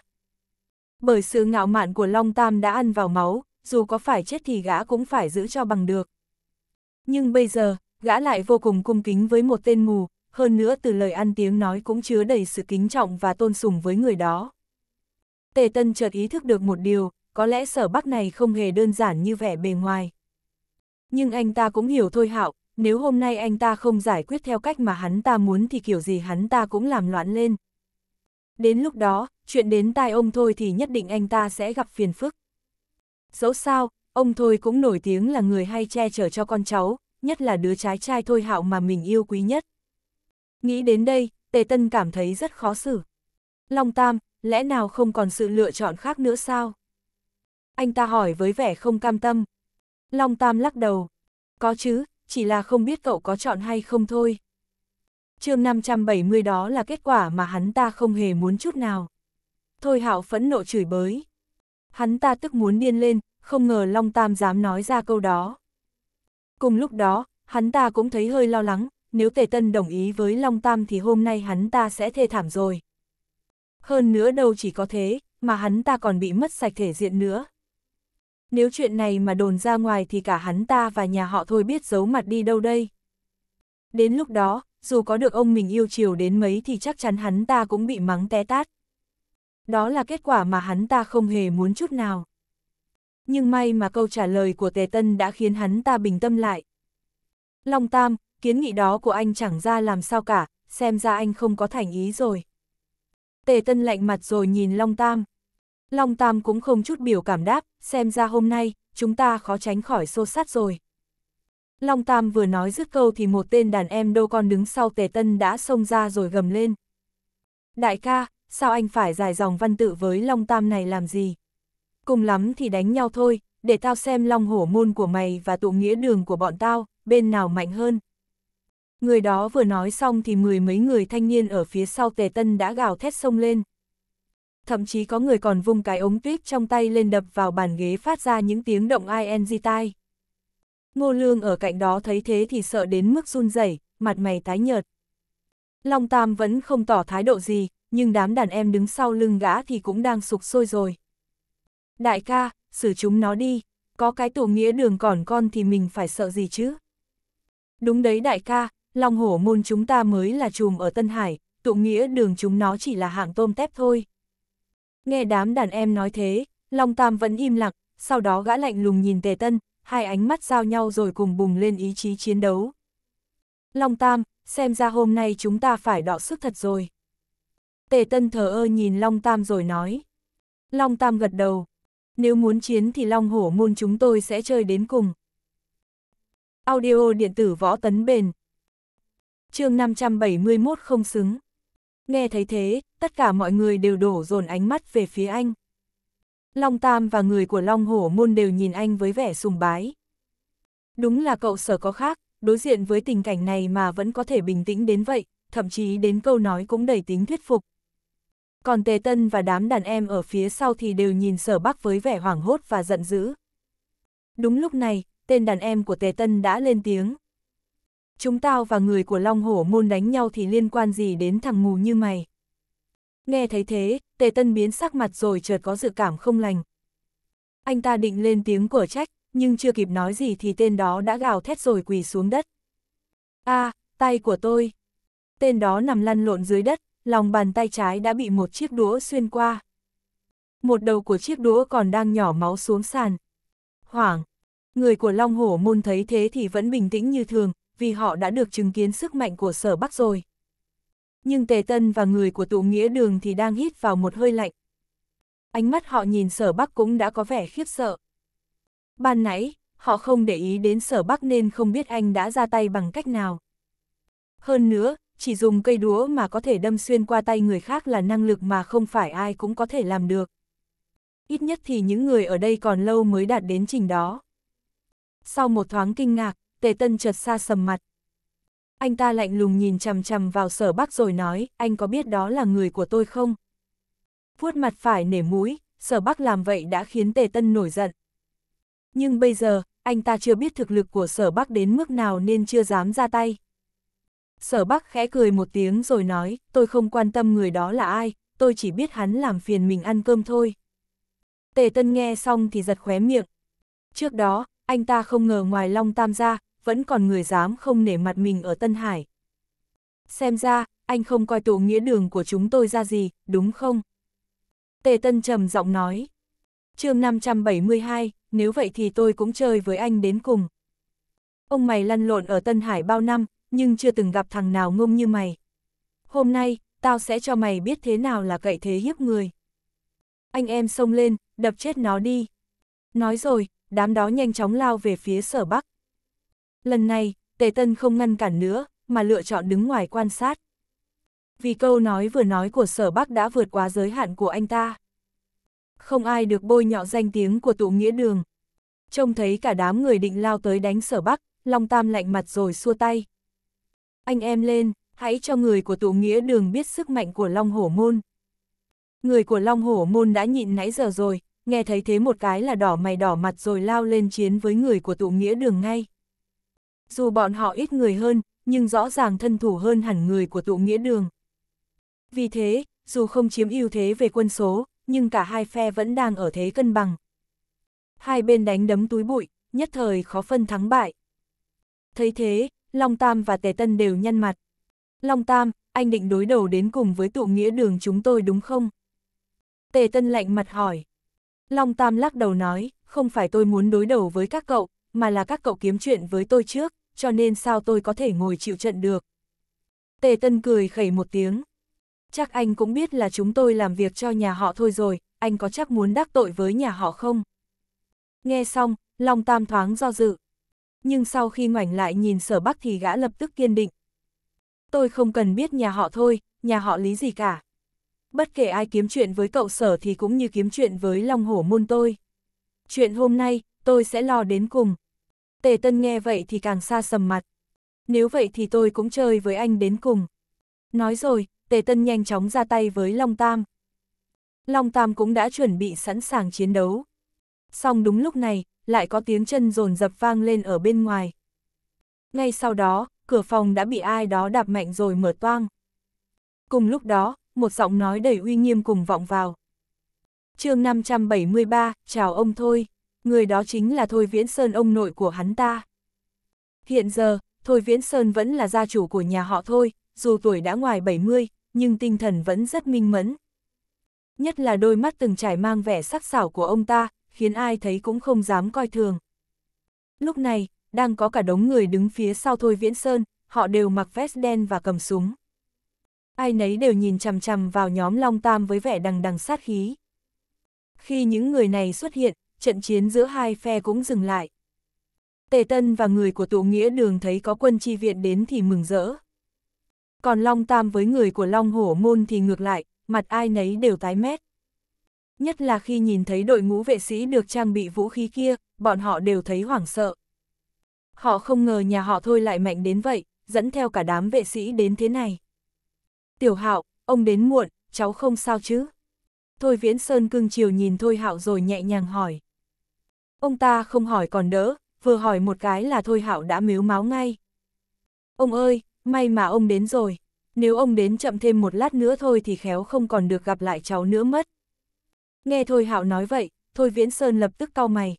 Speaker 1: bởi sự ngạo mạn của Long Tam đã ăn vào máu, dù có phải chết thì gã cũng phải giữ cho bằng được. Nhưng bây giờ, gã lại vô cùng cung kính với một tên mù, hơn nữa từ lời ăn tiếng nói cũng chứa đầy sự kính trọng và tôn sùng với người đó. Tề Tân chợt ý thức được một điều, có lẽ sở bắc này không hề đơn giản như vẻ bề ngoài. Nhưng anh ta cũng hiểu thôi hạo, nếu hôm nay anh ta không giải quyết theo cách mà hắn ta muốn thì kiểu gì hắn ta cũng làm loạn lên. Đến lúc đó, chuyện đến tai ông thôi thì nhất định anh ta sẽ gặp phiền phức. Dẫu sao, ông thôi cũng nổi tiếng là người hay che chở cho con cháu, nhất là đứa trái trai thôi hạo mà mình yêu quý nhất. Nghĩ đến đây, Tề Tân cảm thấy rất khó xử. Long Tam, lẽ nào không còn sự lựa chọn khác nữa sao? Anh ta hỏi với vẻ không cam tâm. Long Tam lắc đầu. Có chứ, chỉ là không biết cậu có chọn hay không thôi. chương 570 đó là kết quả mà hắn ta không hề muốn chút nào. Thôi hạo phẫn nộ chửi bới. Hắn ta tức muốn điên lên, không ngờ Long Tam dám nói ra câu đó. Cùng lúc đó, hắn ta cũng thấy hơi lo lắng, nếu Tề Tân đồng ý với Long Tam thì hôm nay hắn ta sẽ thê thảm rồi. Hơn nữa đâu chỉ có thế, mà hắn ta còn bị mất sạch thể diện nữa. Nếu chuyện này mà đồn ra ngoài thì cả hắn ta và nhà họ thôi biết giấu mặt đi đâu đây. Đến lúc đó, dù có được ông mình yêu chiều đến mấy thì chắc chắn hắn ta cũng bị mắng té tát đó là kết quả mà hắn ta không hề muốn chút nào. Nhưng may mà câu trả lời của Tề Tân đã khiến hắn ta bình tâm lại. Long Tam, kiến nghị đó của anh chẳng ra làm sao cả, xem ra anh không có thành ý rồi. Tề Tân lạnh mặt rồi nhìn Long Tam. Long Tam cũng không chút biểu cảm đáp, xem ra hôm nay, chúng ta khó tránh khỏi xô sát rồi. Long Tam vừa nói dứt câu thì một tên đàn em đô con đứng sau Tề Tân đã xông ra rồi gầm lên. Đại ca, sao anh phải dài dòng văn tự với Long Tam này làm gì? Cùng lắm thì đánh nhau thôi, để tao xem Long Hổ môn của mày và tụ nghĩa đường của bọn tao, bên nào mạnh hơn. Người đó vừa nói xong thì mười mấy người thanh niên ở phía sau Tề Tân đã gào thét sông lên. Thậm chí có người còn vung cái ống tuyết trong tay lên đập vào bàn ghế phát ra những tiếng động ing tai. Ngô Lương ở cạnh đó thấy thế thì sợ đến mức run rẩy, mặt mày tái nhợt. Long Tam vẫn không tỏ thái độ gì, nhưng đám đàn em đứng sau lưng gã thì cũng đang sục sôi rồi. Đại ca, xử chúng nó đi, có cái tổ nghĩa đường còn con thì mình phải sợ gì chứ? Đúng đấy đại ca, Long hổ môn chúng ta mới là chùm ở Tân Hải, tụ nghĩa đường chúng nó chỉ là hạng tôm tép thôi. Nghe đám đàn em nói thế, Long Tam vẫn im lặng, sau đó gã lạnh lùng nhìn Tề Tân, hai ánh mắt giao nhau rồi cùng bùng lên ý chí chiến đấu. Long Tam, xem ra hôm nay chúng ta phải đọ sức thật rồi. Tề Tân thờ ơ nhìn Long Tam rồi nói. Long Tam gật đầu. Nếu muốn chiến thì Long Hổ môn chúng tôi sẽ chơi đến cùng. Audio điện tử võ tấn bền. chương 571 không xứng. Nghe thấy thế, tất cả mọi người đều đổ dồn ánh mắt về phía anh. Long Tam và người của Long Hổ môn đều nhìn anh với vẻ sùng bái. Đúng là cậu sở có khác, đối diện với tình cảnh này mà vẫn có thể bình tĩnh đến vậy, thậm chí đến câu nói cũng đầy tính thuyết phục còn Tề Tân và đám đàn em ở phía sau thì đều nhìn sở bắc với vẻ hoảng hốt và giận dữ. Đúng lúc này, tên đàn em của Tề Tân đã lên tiếng. Chúng tao và người của Long Hổ môn đánh nhau thì liên quan gì đến thằng mù như mày? Nghe thấy thế, Tề Tân biến sắc mặt rồi chợt có dự cảm không lành. Anh ta định lên tiếng của trách, nhưng chưa kịp nói gì thì tên đó đã gào thét rồi quỳ xuống đất. a à, tay của tôi! Tên đó nằm lăn lộn dưới đất, lòng bàn tay trái đã bị một chiếc đũa xuyên qua. Một đầu của chiếc đũa còn đang nhỏ máu xuống sàn. Hoảng! Người của Long Hổ Môn thấy thế thì vẫn bình tĩnh như thường, vì họ đã được chứng kiến sức mạnh của sở Bắc rồi. Nhưng Tề Tân và người của tụ nghĩa đường thì đang hít vào một hơi lạnh. Ánh mắt họ nhìn sở Bắc cũng đã có vẻ khiếp sợ. Ban nãy, họ không để ý đến sở Bắc nên không biết anh đã ra tay bằng cách nào. Hơn nữa, chỉ dùng cây đúa mà có thể đâm xuyên qua tay người khác là năng lực mà không phải ai cũng có thể làm được. Ít nhất thì những người ở đây còn lâu mới đạt đến trình đó. Sau một thoáng kinh ngạc, Tề Tân chợt xa sầm mặt. Anh ta lạnh lùng nhìn chằm chằm vào sở bắc rồi nói, anh có biết đó là người của tôi không? Vuốt mặt phải nể mũi, sở bắc làm vậy đã khiến Tề Tân nổi giận. Nhưng bây giờ, anh ta chưa biết thực lực của sở bắc đến mức nào nên chưa dám ra tay. Sở Bắc khẽ cười một tiếng rồi nói, tôi không quan tâm người đó là ai, tôi chỉ biết hắn làm phiền mình ăn cơm thôi. Tề Tân nghe xong thì giật khóe miệng. Trước đó, anh ta không ngờ ngoài Long Tam gia, vẫn còn người dám không nể mặt mình ở Tân Hải. Xem ra, anh không coi tổ nghĩa đường của chúng tôi ra gì, đúng không? Tề Tân trầm giọng nói. chương 572, nếu vậy thì tôi cũng chơi với anh đến cùng. Ông mày lăn lộn ở Tân Hải bao năm, nhưng chưa từng gặp thằng nào ngông như mày. Hôm nay, tao sẽ cho mày biết thế nào là gậy thế hiếp người. Anh em xông lên, đập chết nó đi. Nói rồi, đám đó nhanh chóng lao về phía sở bắc. Lần này, Tề Tân không ngăn cản nữa, mà lựa chọn đứng ngoài quan sát. Vì câu nói vừa nói của sở bắc đã vượt quá giới hạn của anh ta. Không ai được bôi nhọ danh tiếng của tụ nghĩa đường. Trông thấy cả đám người định lao tới đánh sở bắc, Long Tam lạnh mặt rồi xua tay, anh em lên, hãy cho người của tụ nghĩa đường biết sức mạnh của Long Hổ Môn. Người của Long Hổ Môn đã nhịn nãy giờ rồi, nghe thấy thế một cái là đỏ mày đỏ mặt rồi lao lên chiến với người của tụ nghĩa đường ngay. Dù bọn họ ít người hơn, nhưng rõ ràng thân thủ hơn hẳn người của tụ nghĩa đường. Vì thế, dù không chiếm ưu thế về quân số, nhưng cả hai phe vẫn đang ở thế cân bằng. Hai bên đánh đấm túi bụi, nhất thời khó phân thắng bại. Thấy thế, Long Tam và Tề Tân đều nhăn mặt. Long Tam, anh định đối đầu đến cùng với tụ nghĩa đường chúng tôi đúng không? Tề Tân lạnh mặt hỏi. Long Tam lắc đầu nói, không phải tôi muốn đối đầu với các cậu, mà là các cậu kiếm chuyện với tôi trước, cho nên sao tôi có thể ngồi chịu trận được. Tề Tân cười khẩy một tiếng. Chắc anh cũng biết là chúng tôi làm việc cho nhà họ thôi rồi, anh có chắc muốn đắc tội với nhà họ không? Nghe xong, Long Tam thoáng do dự nhưng sau khi ngoảnh lại nhìn sở bắc thì gã lập tức kiên định. Tôi không cần biết nhà họ thôi, nhà họ lý gì cả. Bất kể ai kiếm chuyện với cậu sở thì cũng như kiếm chuyện với long hổ môn tôi. Chuyện hôm nay, tôi sẽ lo đến cùng. Tề Tân nghe vậy thì càng xa sầm mặt. Nếu vậy thì tôi cũng chơi với anh đến cùng. Nói rồi, Tề Tân nhanh chóng ra tay với Long Tam. Long Tam cũng đã chuẩn bị sẵn sàng chiến đấu. Xong đúng lúc này, lại có tiếng chân rồn dập vang lên ở bên ngoài. Ngay sau đó, cửa phòng đã bị ai đó đạp mạnh rồi mở toang. Cùng lúc đó, một giọng nói đầy uy nghiêm cùng vọng vào. chương 573, chào ông Thôi, người đó chính là Thôi Viễn Sơn ông nội của hắn ta. Hiện giờ, Thôi Viễn Sơn vẫn là gia chủ của nhà họ Thôi, dù tuổi đã ngoài 70, nhưng tinh thần vẫn rất minh mẫn. Nhất là đôi mắt từng trải mang vẻ sắc sảo của ông ta, khiến ai thấy cũng không dám coi thường. Lúc này, đang có cả đống người đứng phía sau Thôi Viễn Sơn, họ đều mặc vest đen và cầm súng. Ai nấy đều nhìn chằm chằm vào nhóm Long Tam với vẻ đằng đằng sát khí. Khi những người này xuất hiện, trận chiến giữa hai phe cũng dừng lại. Tề Tân và người của tụ nghĩa đường thấy có quân chi viện đến thì mừng rỡ. Còn Long Tam với người của Long Hổ Môn thì ngược lại, mặt ai nấy đều tái mét nhất là khi nhìn thấy đội ngũ vệ sĩ được trang bị vũ khí kia, bọn họ đều thấy hoảng sợ. Họ không ngờ nhà họ thôi lại mạnh đến vậy, dẫn theo cả đám vệ sĩ đến thế này. Tiểu Hạo, ông đến muộn, cháu không sao chứ? Thôi Viễn Sơn cưng chiều nhìn Thôi Hạo rồi nhẹ nhàng hỏi. Ông ta không hỏi còn đỡ, vừa hỏi một cái là Thôi Hạo đã miếu máu ngay. Ông ơi, may mà ông đến rồi, nếu ông đến chậm thêm một lát nữa thôi thì khéo không còn được gặp lại cháu nữa mất. Nghe Thôi Hạo nói vậy, Thôi Viễn Sơn lập tức cau mày.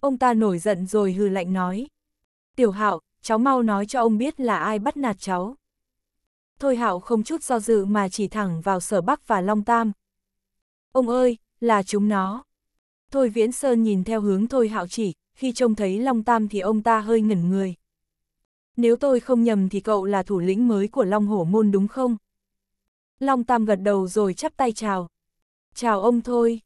Speaker 1: Ông ta nổi giận rồi hư lạnh nói. Tiểu Hạo, cháu mau nói cho ông biết là ai bắt nạt cháu. Thôi Hạo không chút do dự mà chỉ thẳng vào Sở Bắc và Long Tam. Ông ơi, là chúng nó. Thôi Viễn Sơn nhìn theo hướng Thôi Hạo chỉ, khi trông thấy Long Tam thì ông ta hơi ngẩn người. Nếu tôi không nhầm thì cậu là thủ lĩnh mới của Long Hổ Môn đúng không? Long Tam gật đầu rồi chắp tay chào. Chào ông thôi.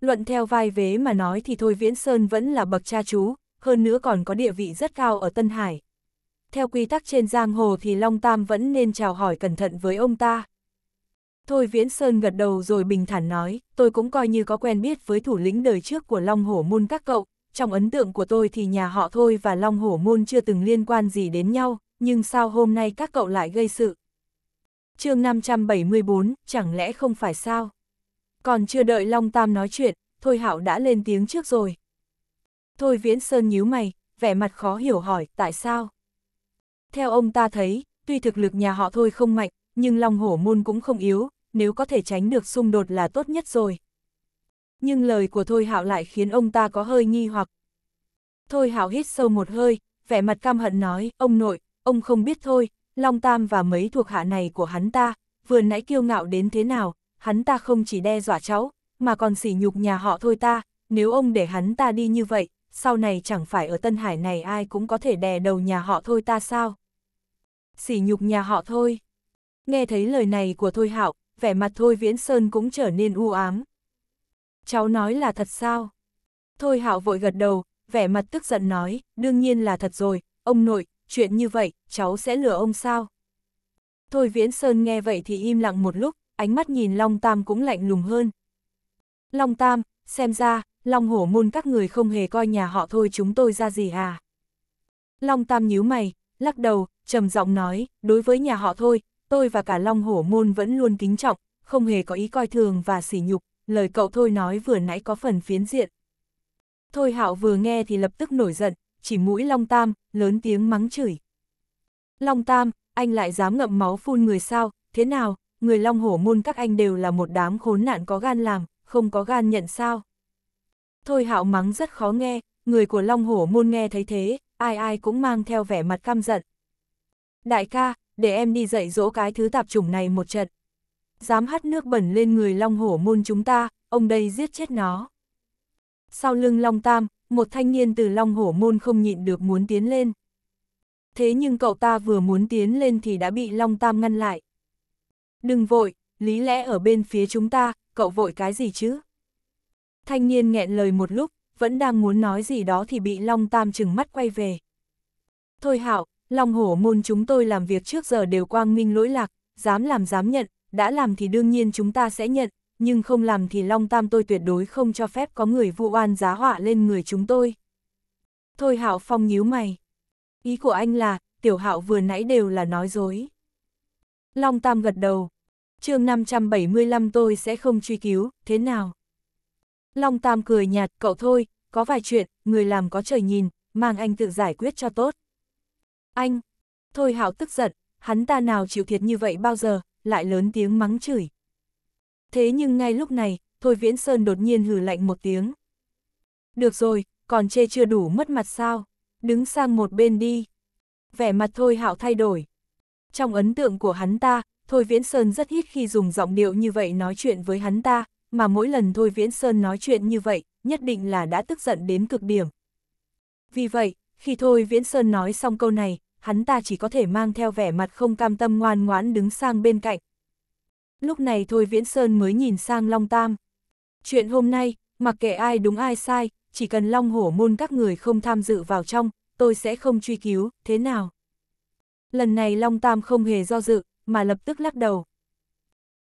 Speaker 1: Luận theo vai vế mà nói thì Thôi Viễn Sơn vẫn là bậc cha chú, hơn nữa còn có địa vị rất cao ở Tân Hải. Theo quy tắc trên giang hồ thì Long Tam vẫn nên chào hỏi cẩn thận với ông ta. Thôi Viễn Sơn gật đầu rồi bình thản nói, tôi cũng coi như có quen biết với thủ lĩnh đời trước của Long Hổ Môn các cậu, trong ấn tượng của tôi thì nhà họ Thôi và Long Hổ Môn chưa từng liên quan gì đến nhau, nhưng sao hôm nay các cậu lại gây sự? chương 574, chẳng lẽ không phải sao? Còn chưa đợi Long Tam nói chuyện, Thôi Hạo đã lên tiếng trước rồi. Thôi Viễn Sơn nhíu mày, vẻ mặt khó hiểu hỏi tại sao. Theo ông ta thấy, tuy thực lực nhà họ thôi không mạnh, nhưng Long Hổ Môn cũng không yếu, nếu có thể tránh được xung đột là tốt nhất rồi. Nhưng lời của Thôi Hạo lại khiến ông ta có hơi nghi hoặc. Thôi Hạo hít sâu một hơi, vẻ mặt cam hận nói, ông nội, ông không biết thôi, Long Tam và mấy thuộc hạ này của hắn ta, vừa nãy kiêu ngạo đến thế nào, hắn ta không chỉ đe dọa cháu, mà còn sỉ nhục nhà họ thôi ta, nếu ông để hắn ta đi như vậy, sau này chẳng phải ở Tân Hải này ai cũng có thể đè đầu nhà họ thôi ta sao? Sỉ nhục nhà họ thôi. Nghe thấy lời này của Thôi Hạo, vẻ mặt Thôi Viễn Sơn cũng trở nên u ám. Cháu nói là thật sao? Thôi Hạo vội gật đầu, vẻ mặt tức giận nói, đương nhiên là thật rồi, ông nội, chuyện như vậy, cháu sẽ lừa ông sao? Thôi Viễn Sơn nghe vậy thì im lặng một lúc, ánh mắt nhìn Long Tam cũng lạnh lùng hơn. Long Tam, xem ra, Long Hổ môn các người không hề coi nhà họ thôi chúng tôi ra gì à. Long Tam nhíu mày, lắc đầu, trầm giọng nói, đối với nhà họ thôi, tôi và cả Long Hổ môn vẫn luôn kính trọng, không hề có ý coi thường và sỉ nhục, lời cậu thôi nói vừa nãy có phần phiến diện. Thôi Hạo vừa nghe thì lập tức nổi giận, chỉ mũi Long Tam, lớn tiếng mắng chửi. Long Tam, anh lại dám ngậm máu phun người sao, thế nào, người long hổ môn các anh đều là một đám khốn nạn có gan làm, không có gan nhận sao. Thôi hạo mắng rất khó nghe, người của long hổ môn nghe thấy thế, ai ai cũng mang theo vẻ mặt căm giận. Đại ca, để em đi dạy dỗ cái thứ tạp chủng này một trận. Dám hắt nước bẩn lên người long hổ môn chúng ta, ông đây giết chết nó. Sau lưng long tam, một thanh niên từ long hổ môn không nhịn được muốn tiến lên. Thế nhưng cậu ta vừa muốn tiến lên thì đã bị long tam ngăn lại. Đừng vội, lý lẽ ở bên phía chúng ta, cậu vội cái gì chứ? Thanh niên nghẹn lời một lúc, vẫn đang muốn nói gì đó thì bị Long Tam chừng mắt quay về. Thôi hạo, Long hổ môn chúng tôi làm việc trước giờ đều quang minh lỗi lạc, dám làm dám nhận, đã làm thì đương nhiên chúng ta sẽ nhận, nhưng không làm thì Long Tam tôi tuyệt đối không cho phép có người vu oan giá họa lên người chúng tôi. Thôi hạo phong nhíu mày. Ý của anh là, tiểu hạo vừa nãy đều là nói dối. Long Tam gật đầu. chương 575 tôi sẽ không truy cứu, thế nào? Long Tam cười nhạt, cậu thôi, có vài chuyện, người làm có trời nhìn, mang anh tự giải quyết cho tốt. Anh! Thôi hạo tức giận, hắn ta nào chịu thiệt như vậy bao giờ, lại lớn tiếng mắng chửi. Thế nhưng ngay lúc này, Thôi Viễn Sơn đột nhiên hừ lạnh một tiếng. Được rồi, còn chê chưa đủ mất mặt sao, đứng sang một bên đi. Vẻ mặt Thôi Hạo thay đổi, trong ấn tượng của hắn ta, Thôi Viễn Sơn rất ít khi dùng giọng điệu như vậy nói chuyện với hắn ta, mà mỗi lần Thôi Viễn Sơn nói chuyện như vậy, nhất định là đã tức giận đến cực điểm. Vì vậy, khi Thôi Viễn Sơn nói xong câu này, hắn ta chỉ có thể mang theo vẻ mặt không cam tâm ngoan ngoãn đứng sang bên cạnh. Lúc này Thôi Viễn Sơn mới nhìn sang Long Tam. Chuyện hôm nay, mặc kệ ai đúng ai sai, chỉ cần Long Hổ môn các người không tham dự vào trong, tôi sẽ không truy cứu, thế nào? Lần này Long Tam không hề do dự, mà lập tức lắc đầu.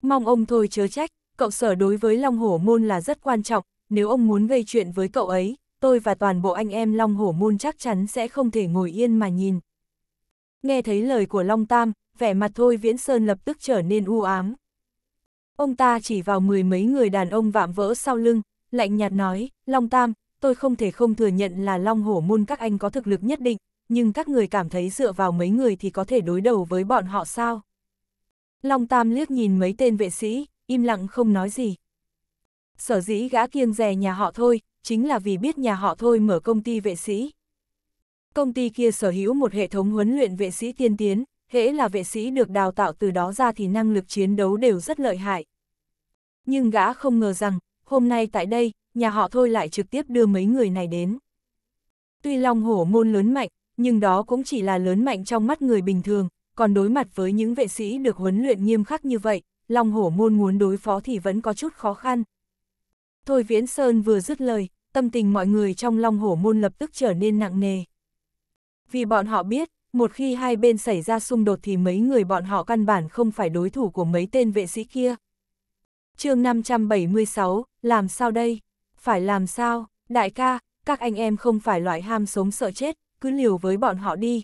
Speaker 1: Mong ông thôi chớ trách, cậu sở đối với Long Hổ Môn là rất quan trọng, nếu ông muốn gây chuyện với cậu ấy, tôi và toàn bộ anh em Long Hổ Môn chắc chắn sẽ không thể ngồi yên mà nhìn. Nghe thấy lời của Long Tam, vẻ mặt Thôi Viễn Sơn lập tức trở nên u ám. Ông ta chỉ vào mười mấy người đàn ông vạm vỡ sau lưng, lạnh nhạt nói, Long Tam, tôi không thể không thừa nhận là Long Hổ Môn các anh có thực lực nhất định, nhưng các người cảm thấy dựa vào mấy người thì có thể đối đầu với bọn họ sao? Long Tam liếc nhìn mấy tên vệ sĩ, im lặng không nói gì. Sở dĩ gã kiêng rè nhà họ thôi, chính là vì biết nhà họ thôi mở công ty vệ sĩ. Công ty kia sở hữu một hệ thống huấn luyện vệ sĩ tiên tiến, hễ là vệ sĩ được đào tạo từ đó ra thì năng lực chiến đấu đều rất lợi hại. Nhưng gã không ngờ rằng, hôm nay tại đây, nhà họ thôi lại trực tiếp đưa mấy người này đến. Tuy Long Hổ môn lớn mạnh, nhưng đó cũng chỉ là lớn mạnh trong mắt người bình thường, còn đối mặt với những vệ sĩ được huấn luyện nghiêm khắc như vậy, Long Hổ Môn muốn đối phó thì vẫn có chút khó khăn. Thôi Viễn Sơn vừa dứt lời, tâm tình mọi người trong Long Hổ Môn lập tức trở nên nặng nề. Vì bọn họ biết, một khi hai bên xảy ra xung đột thì mấy người bọn họ căn bản không phải đối thủ của mấy tên vệ sĩ kia. chương 576, làm sao đây? Phải làm sao? Đại ca, các anh em không phải loại ham sống sợ chết, cứ liều với bọn họ đi.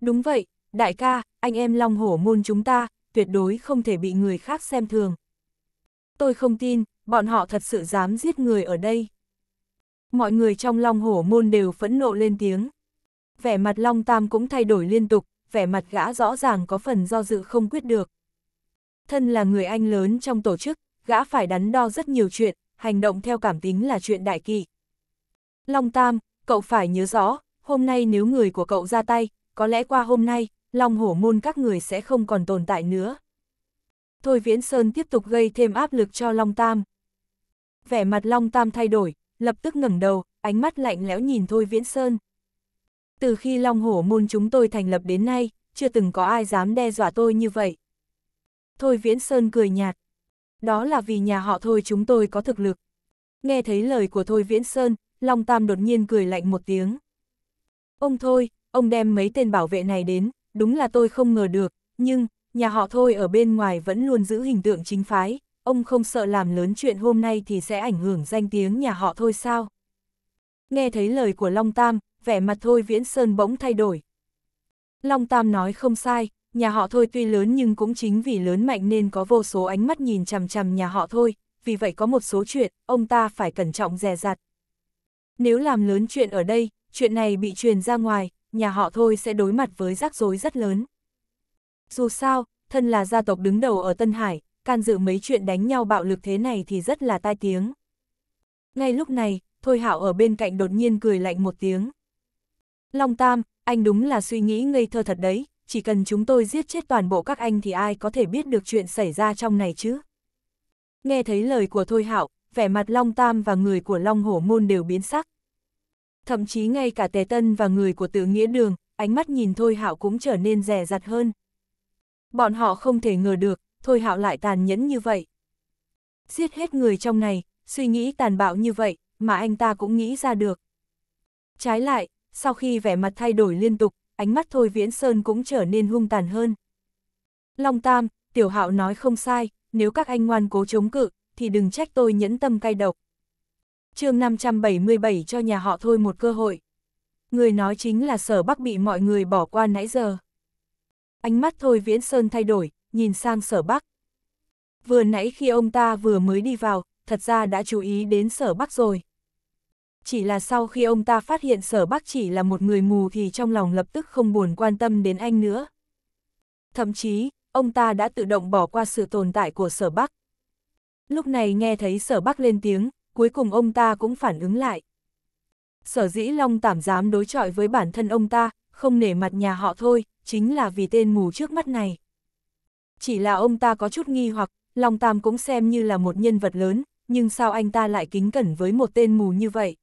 Speaker 1: Đúng vậy, đại ca, anh em long hổ môn chúng ta, tuyệt đối không thể bị người khác xem thường. Tôi không tin, bọn họ thật sự dám giết người ở đây. Mọi người trong long hổ môn đều phẫn nộ lên tiếng. Vẻ mặt long tam cũng thay đổi liên tục, vẻ mặt gã rõ ràng có phần do dự không quyết được. Thân là người anh lớn trong tổ chức, gã phải đắn đo rất nhiều chuyện, hành động theo cảm tính là chuyện đại kỵ. Long Tam, cậu phải nhớ rõ, hôm nay nếu người của cậu ra tay, có lẽ qua hôm nay, lòng hổ môn các người sẽ không còn tồn tại nữa. Thôi Viễn Sơn tiếp tục gây thêm áp lực cho Long Tam. Vẻ mặt Long Tam thay đổi, lập tức ngẩng đầu, ánh mắt lạnh lẽo nhìn Thôi Viễn Sơn. Từ khi Long Hổ môn chúng tôi thành lập đến nay, chưa từng có ai dám đe dọa tôi như vậy. Thôi Viễn Sơn cười nhạt. Đó là vì nhà họ Thôi chúng tôi có thực lực. Nghe thấy lời của Thôi Viễn Sơn, Long Tam đột nhiên cười lạnh một tiếng. Ông thôi, ông đem mấy tên bảo vệ này đến, đúng là tôi không ngờ được, nhưng, nhà họ thôi ở bên ngoài vẫn luôn giữ hình tượng chính phái, ông không sợ làm lớn chuyện hôm nay thì sẽ ảnh hưởng danh tiếng nhà họ thôi sao? Nghe thấy lời của Long Tam, vẻ mặt thôi Viễn Sơn bỗng thay đổi. Long Tam nói không sai, nhà họ thôi tuy lớn nhưng cũng chính vì lớn mạnh nên có vô số ánh mắt nhìn chằm chằm nhà họ thôi, vì vậy có một số chuyện, ông ta phải cẩn trọng dè dặt. Nếu làm lớn chuyện ở đây, chuyện này bị truyền ra ngoài, nhà họ thôi sẽ đối mặt với rắc rối rất lớn. Dù sao, thân là gia tộc đứng đầu ở Tân Hải, can dự mấy chuyện đánh nhau bạo lực thế này thì rất là tai tiếng. Ngay lúc này, Thôi Hạo ở bên cạnh đột nhiên cười lạnh một tiếng. Long Tam, anh đúng là suy nghĩ ngây thơ thật đấy, chỉ cần chúng tôi giết chết toàn bộ các anh thì ai có thể biết được chuyện xảy ra trong này chứ? Nghe thấy lời của Thôi Hạo, vẻ mặt Long Tam và người của Long Hổ Môn đều biến sắc, thậm chí ngay cả Tề Tân và người của Tử Nghĩa Đường, ánh mắt nhìn Thôi Hạo cũng trở nên rẻ rặt hơn. Bọn họ không thể ngờ được, Thôi Hạo lại tàn nhẫn như vậy. Giết hết người trong này, suy nghĩ tàn bạo như vậy, mà anh ta cũng nghĩ ra được. Trái lại, sau khi vẻ mặt thay đổi liên tục, ánh mắt Thôi Viễn Sơn cũng trở nên hung tàn hơn. Long Tam, Tiểu Hạo nói không sai, nếu các anh ngoan cố chống cự, thì đừng trách tôi nhẫn tâm cay độc chương 577 cho nhà họ thôi một cơ hội. Người nói chính là sở bắc bị mọi người bỏ qua nãy giờ. Ánh mắt thôi viễn sơn thay đổi, nhìn sang sở bắc. Vừa nãy khi ông ta vừa mới đi vào, thật ra đã chú ý đến sở bắc rồi. Chỉ là sau khi ông ta phát hiện sở bắc chỉ là một người mù thì trong lòng lập tức không buồn quan tâm đến anh nữa. Thậm chí, ông ta đã tự động bỏ qua sự tồn tại của sở bắc. Lúc này nghe thấy sở bắc lên tiếng, cuối cùng ông ta cũng phản ứng lại. Sở dĩ Long Tảm dám đối chọi với bản thân ông ta, không nể mặt nhà họ thôi, chính là vì tên mù trước mắt này. Chỉ là ông ta có chút nghi hoặc, Long Tam cũng xem như là một nhân vật lớn, nhưng sao anh ta lại kính cẩn với một tên mù như vậy?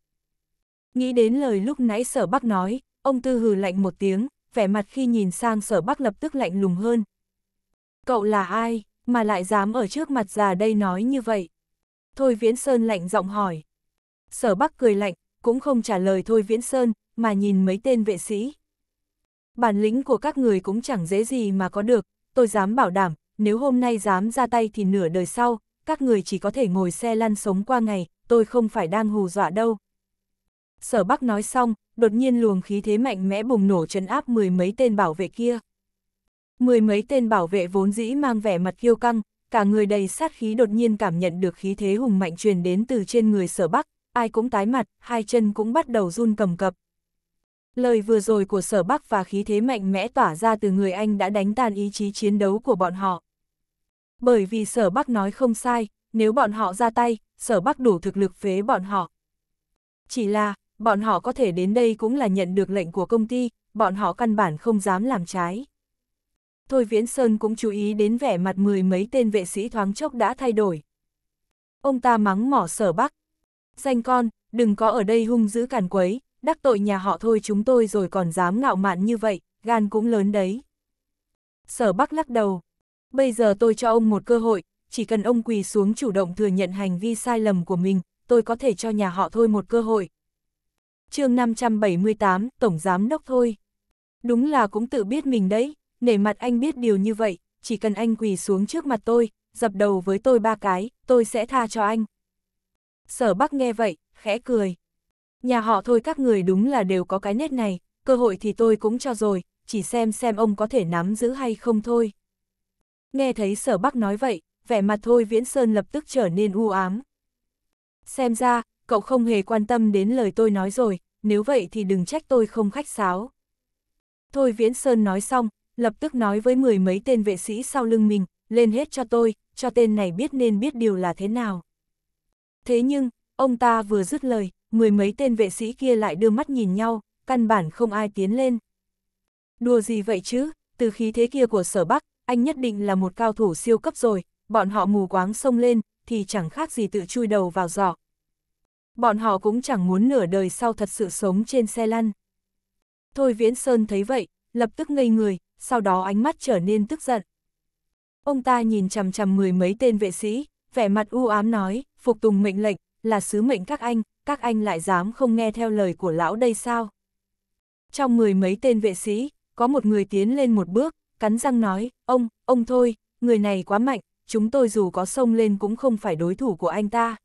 Speaker 1: Nghĩ đến lời lúc nãy sở bắc nói, ông tư hừ lạnh một tiếng, vẻ mặt khi nhìn sang sở bắc lập tức lạnh lùng hơn. Cậu là ai, mà lại dám ở trước mặt già đây nói như vậy? Thôi Viễn Sơn lạnh giọng hỏi. Sở Bắc cười lạnh, cũng không trả lời Thôi Viễn Sơn, mà nhìn mấy tên vệ sĩ. Bản lĩnh của các người cũng chẳng dễ gì mà có được, tôi dám bảo đảm, nếu hôm nay dám ra tay thì nửa đời sau, các người chỉ có thể ngồi xe lăn sống qua ngày, tôi không phải đang hù dọa đâu. Sở Bắc nói xong, đột nhiên luồng khí thế mạnh mẽ bùng nổ trấn áp mười mấy tên bảo vệ kia. Mười mấy tên bảo vệ vốn dĩ mang vẻ mặt kiêu căng, cả người đầy sát khí đột nhiên cảm nhận được khí thế hùng mạnh truyền đến từ trên người sở bắc, ai cũng tái mặt, hai chân cũng bắt đầu run cầm cập. Lời vừa rồi của sở bắc và khí thế mạnh mẽ tỏa ra từ người anh đã đánh tan ý chí chiến đấu của bọn họ. Bởi vì sở bắc nói không sai, nếu bọn họ ra tay, sở bắc đủ thực lực phế bọn họ. Chỉ là, bọn họ có thể đến đây cũng là nhận được lệnh của công ty, bọn họ căn bản không dám làm trái. Thôi Viễn Sơn cũng chú ý đến vẻ mặt mười mấy tên vệ sĩ thoáng chốc đã thay đổi. Ông ta mắng mỏ sở bắc. Danh con, đừng có ở đây hung dữ càn quấy, đắc tội nhà họ thôi chúng tôi rồi còn dám ngạo mạn như vậy, gan cũng lớn đấy. Sở Bắc lắc đầu. Bây giờ tôi cho ông một cơ hội, chỉ cần ông quỳ xuống chủ động thừa nhận hành vi sai lầm của mình, tôi có thể cho nhà họ thôi một cơ hội. chương 578, Tổng Giám Đốc thôi. Đúng là cũng tự biết mình đấy nể mặt anh biết điều như vậy, chỉ cần anh quỳ xuống trước mặt tôi, dập đầu với tôi ba cái, tôi sẽ tha cho anh. Sở Bắc nghe vậy, khẽ cười. Nhà họ thôi các người đúng là đều có cái nét này, cơ hội thì tôi cũng cho rồi, chỉ xem xem ông có thể nắm giữ hay không thôi. Nghe thấy sở Bắc nói vậy, vẻ mặt thôi Viễn Sơn lập tức trở nên u ám. Xem ra, cậu không hề quan tâm đến lời tôi nói rồi, nếu vậy thì đừng trách tôi không khách sáo. Thôi Viễn Sơn nói xong, lập tức nói với mười mấy tên vệ sĩ sau lưng mình, lên hết cho tôi, cho tên này biết nên biết điều là thế nào. Thế nhưng, ông ta vừa dứt lời, mười mấy tên vệ sĩ kia lại đưa mắt nhìn nhau, căn bản không ai tiến lên. Đùa gì vậy chứ, từ khí thế kia của sở Bắc, anh nhất định là một cao thủ siêu cấp rồi, bọn họ mù quáng sông lên, thì chẳng khác gì tự chui đầu vào giỏ. Bọn họ cũng chẳng muốn nửa đời sau thật sự sống trên xe lăn. Thôi Viễn Sơn thấy vậy, lập tức ngây người, sau đó ánh mắt trở nên tức giận. Ông ta nhìn chằm chằm mười mấy tên vệ sĩ, vẻ mặt u ám nói, phục tùng mệnh lệnh, là sứ mệnh các anh, các anh lại dám không nghe theo lời của lão đây sao? Trong mười mấy tên vệ sĩ, có một người tiến lên một bước, cắn răng nói, ông, ông thôi, người này quá mạnh, chúng tôi dù có sông lên cũng không phải đối thủ của anh ta.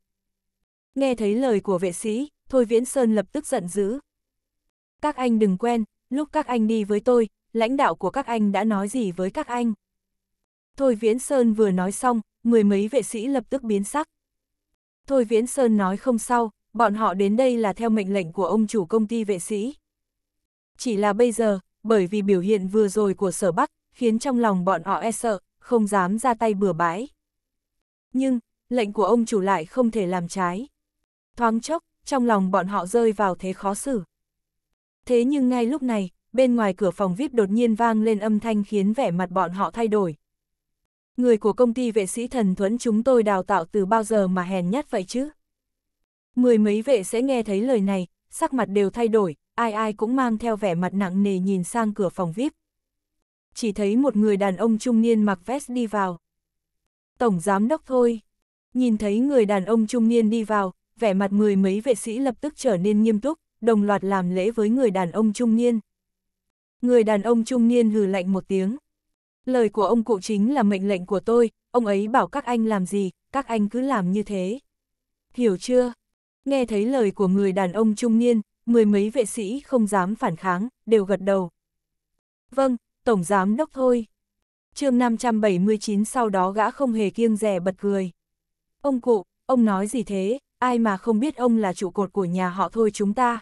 Speaker 1: Nghe thấy lời của vệ sĩ, Thôi Viễn Sơn lập tức giận dữ. Các anh đừng quen, lúc các anh đi với tôi, lãnh đạo của các anh đã nói gì với các anh? Thôi Viễn Sơn vừa nói xong, mười mấy vệ sĩ lập tức biến sắc. Thôi Viễn Sơn nói không sao, bọn họ đến đây là theo mệnh lệnh của ông chủ công ty vệ sĩ. Chỉ là bây giờ, bởi vì biểu hiện vừa rồi của sở Bắc, khiến trong lòng bọn họ e sợ, không dám ra tay bừa bãi. Nhưng, lệnh của ông chủ lại không thể làm trái. Thoáng chốc, trong lòng bọn họ rơi vào thế khó xử. Thế nhưng ngay lúc này, bên ngoài cửa phòng VIP đột nhiên vang lên âm thanh khiến vẻ mặt bọn họ thay đổi. Người của công ty vệ sĩ thần thuẫn chúng tôi đào tạo từ bao giờ mà hèn nhát vậy chứ? Mười mấy vệ sẽ nghe thấy lời này, sắc mặt đều thay đổi, ai ai cũng mang theo vẻ mặt nặng nề nhìn sang cửa phòng VIP. Chỉ thấy một người đàn ông trung niên mặc vest đi vào. Tổng giám đốc thôi. Nhìn thấy người đàn ông trung niên đi vào, vẻ mặt mười mấy vệ sĩ lập tức trở nên nghiêm túc, đồng loạt làm lễ với người đàn ông trung niên. Người đàn ông trung niên hừ lạnh một tiếng. Lời của ông cụ chính là mệnh lệnh của tôi, ông ấy bảo các anh làm gì, các anh cứ làm như thế. Hiểu chưa? Nghe thấy lời của người đàn ông trung niên, mười mấy vệ sĩ không dám phản kháng, đều gật đầu. Vâng, Tổng Giám Đốc thôi. chương 579 sau đó gã không hề kiêng rẻ bật cười. Ông cụ, ông nói gì thế, ai mà không biết ông là trụ cột của nhà họ thôi chúng ta.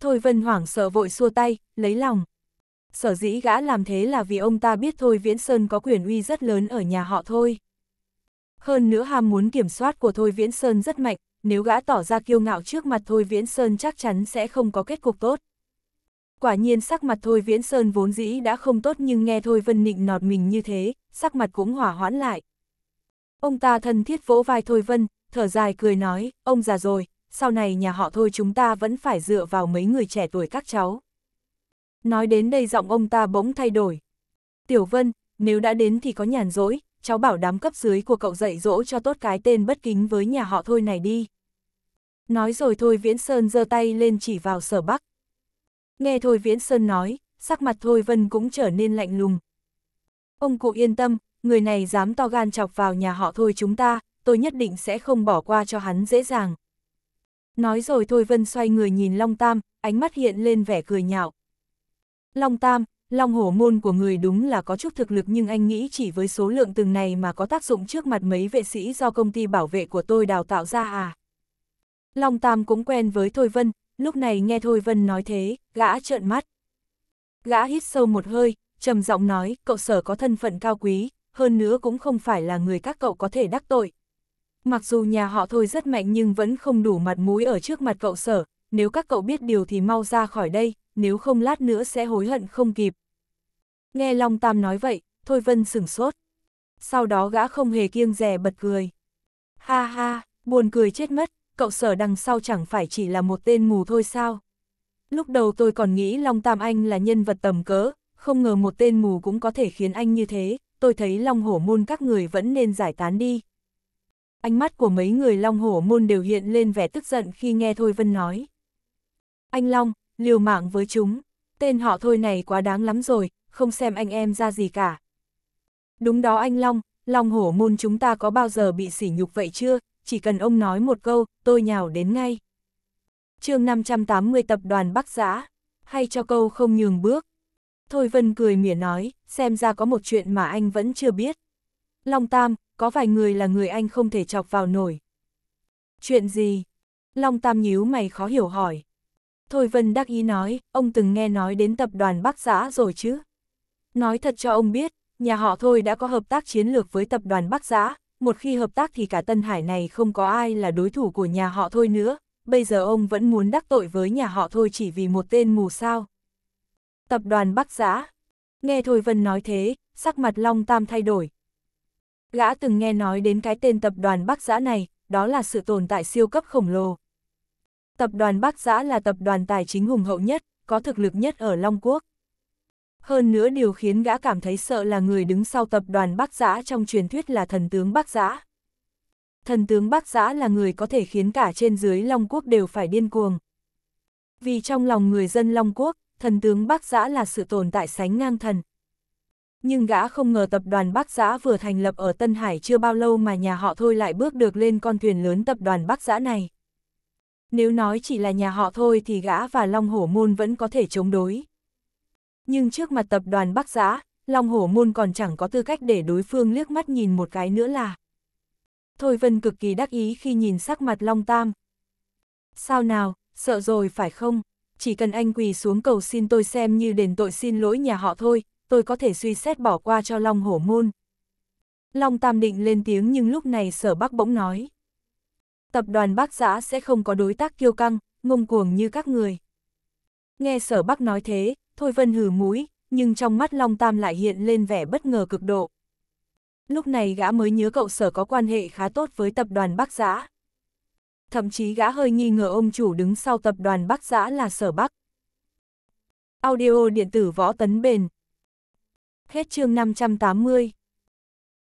Speaker 1: Thôi Vân hoảng sợ vội xua tay, lấy lòng sở dĩ gã làm thế là vì ông ta biết Thôi Viễn Sơn có quyền uy rất lớn ở nhà họ thôi. Hơn nữa ham muốn kiểm soát của Thôi Viễn Sơn rất mạnh, nếu gã tỏ ra kiêu ngạo trước mặt Thôi Viễn Sơn chắc chắn sẽ không có kết cục tốt. Quả nhiên sắc mặt Thôi Viễn Sơn vốn dĩ đã không tốt nhưng nghe Thôi Vân Nịnh nọt mình như thế, sắc mặt cũng hỏa hoãn lại. Ông ta thân thiết vỗ vai Thôi Vân, thở dài cười nói, ông già rồi, sau này nhà họ Thôi chúng ta vẫn phải dựa vào mấy người trẻ tuổi các cháu. Nói đến đây giọng ông ta bỗng thay đổi. Tiểu Vân, nếu đã đến thì có nhàn rỗi, cháu bảo đám cấp dưới của cậu dạy dỗ cho tốt cái tên bất kính với nhà họ thôi này đi. Nói rồi Thôi Viễn Sơn giơ tay lên chỉ vào sở Bắc. Nghe Thôi Viễn Sơn nói, sắc mặt Thôi Vân cũng trở nên lạnh lùng. Ông cụ yên tâm, người này dám to gan chọc vào nhà họ Thôi chúng ta, tôi nhất định sẽ không bỏ qua cho hắn dễ dàng. Nói rồi Thôi Vân xoay người nhìn Long Tam, ánh mắt hiện lên vẻ cười nhạo. Long Tam, Long Hổ môn của người đúng là có chút thực lực nhưng anh nghĩ chỉ với số lượng từng này mà có tác dụng trước mặt mấy vệ sĩ do công ty bảo vệ của tôi đào tạo ra à. Long Tam cũng quen với Thôi Vân, lúc này nghe Thôi Vân nói thế, gã trợn mắt. Gã hít sâu một hơi, trầm giọng nói, cậu sở có thân phận cao quý, hơn nữa cũng không phải là người các cậu có thể đắc tội. Mặc dù nhà họ Thôi rất mạnh nhưng vẫn không đủ mặt mũi ở trước mặt cậu sở, nếu các cậu biết điều thì mau ra khỏi đây, nếu không lát nữa sẽ hối hận không kịp. Nghe Long Tam nói vậy, Thôi Vân sửng sốt. Sau đó gã không hề kiêng rẻ bật cười. Ha ha, buồn cười chết mất, cậu sở đằng sau chẳng phải chỉ là một tên mù thôi sao. Lúc đầu tôi còn nghĩ Long Tam Anh là nhân vật tầm cỡ, không ngờ một tên mù cũng có thể khiến anh như thế, tôi thấy Long Hổ Môn các người vẫn nên giải tán đi. Ánh mắt của mấy người Long Hổ Môn đều hiện lên vẻ tức giận khi nghe Thôi Vân nói anh Long, liều mạng với chúng, tên họ thôi này quá đáng lắm rồi, không xem anh em ra gì cả. Đúng đó anh Long, Long hổ môn chúng ta có bao giờ bị sỉ nhục vậy chưa, chỉ cần ông nói một câu, tôi nhào đến ngay. chương 580 tập đoàn Bắc Giã, hay cho câu không nhường bước. Thôi Vân cười mỉa nói, xem ra có một chuyện mà anh vẫn chưa biết. Long Tam, có vài người là người anh không thể chọc vào nổi. Chuyện gì? Long Tam nhíu mày khó hiểu hỏi. Thôi Vân đắc ý nói, ông từng nghe nói đến tập đoàn Bắc Giã rồi chứ. Nói thật cho ông biết, nhà họ thôi đã có hợp tác chiến lược với tập đoàn Bắc Giã, một khi hợp tác thì cả Tân Hải này không có ai là đối thủ của nhà họ thôi nữa, bây giờ ông vẫn muốn đắc tội với nhà họ thôi chỉ vì một tên mù sao. Tập đoàn Bắc Giã Nghe Thôi Vân nói thế, sắc mặt Long Tam thay đổi. Gã từng nghe nói đến cái tên tập đoàn Bắc Giã này, đó là sự tồn tại siêu cấp khổng lồ, Tập đoàn Bắc Giã là tập đoàn tài chính hùng hậu nhất, có thực lực nhất ở Long Quốc. Hơn nữa điều khiến gã cảm thấy sợ là người đứng sau tập đoàn Bắc Giã trong truyền thuyết là thần tướng Bắc Giã. Thần tướng Bắc Giã là người có thể khiến cả trên dưới Long Quốc đều phải điên cuồng. Vì trong lòng người dân Long Quốc, thần tướng Bắc Giã là sự tồn tại sánh ngang thần. Nhưng gã không ngờ tập đoàn Bắc Giã vừa thành lập ở Tân Hải chưa bao lâu mà nhà họ thôi lại bước được lên con thuyền lớn tập đoàn Bắc Giã này. Nếu nói chỉ là nhà họ thôi thì gã và Long Hổ Môn vẫn có thể chống đối. Nhưng trước mặt tập đoàn Bắc Giã, Long Hổ Môn còn chẳng có tư cách để đối phương liếc mắt nhìn một cái nữa là. Thôi Vân cực kỳ đắc ý khi nhìn sắc mặt Long Tam. Sao nào, sợ rồi phải không? Chỉ cần anh quỳ xuống cầu xin tôi xem như đền tội xin lỗi nhà họ thôi, tôi có thể suy xét bỏ qua cho Long Hổ Môn. Long Tam định lên tiếng nhưng lúc này sở bắc bỗng nói tập đoàn bác giã sẽ không có đối tác kiêu căng, ngông cuồng như các người. Nghe sở bác nói thế, Thôi Vân hử mũi, nhưng trong mắt Long Tam lại hiện lên vẻ bất ngờ cực độ. Lúc này gã mới nhớ cậu sở có quan hệ khá tốt với tập đoàn Bác Giã. Thậm chí gã hơi nghi ngờ ông chủ đứng sau tập đoàn Bác Giã là sở Bắc. Audio điện tử võ tấn bền. Hết chương 580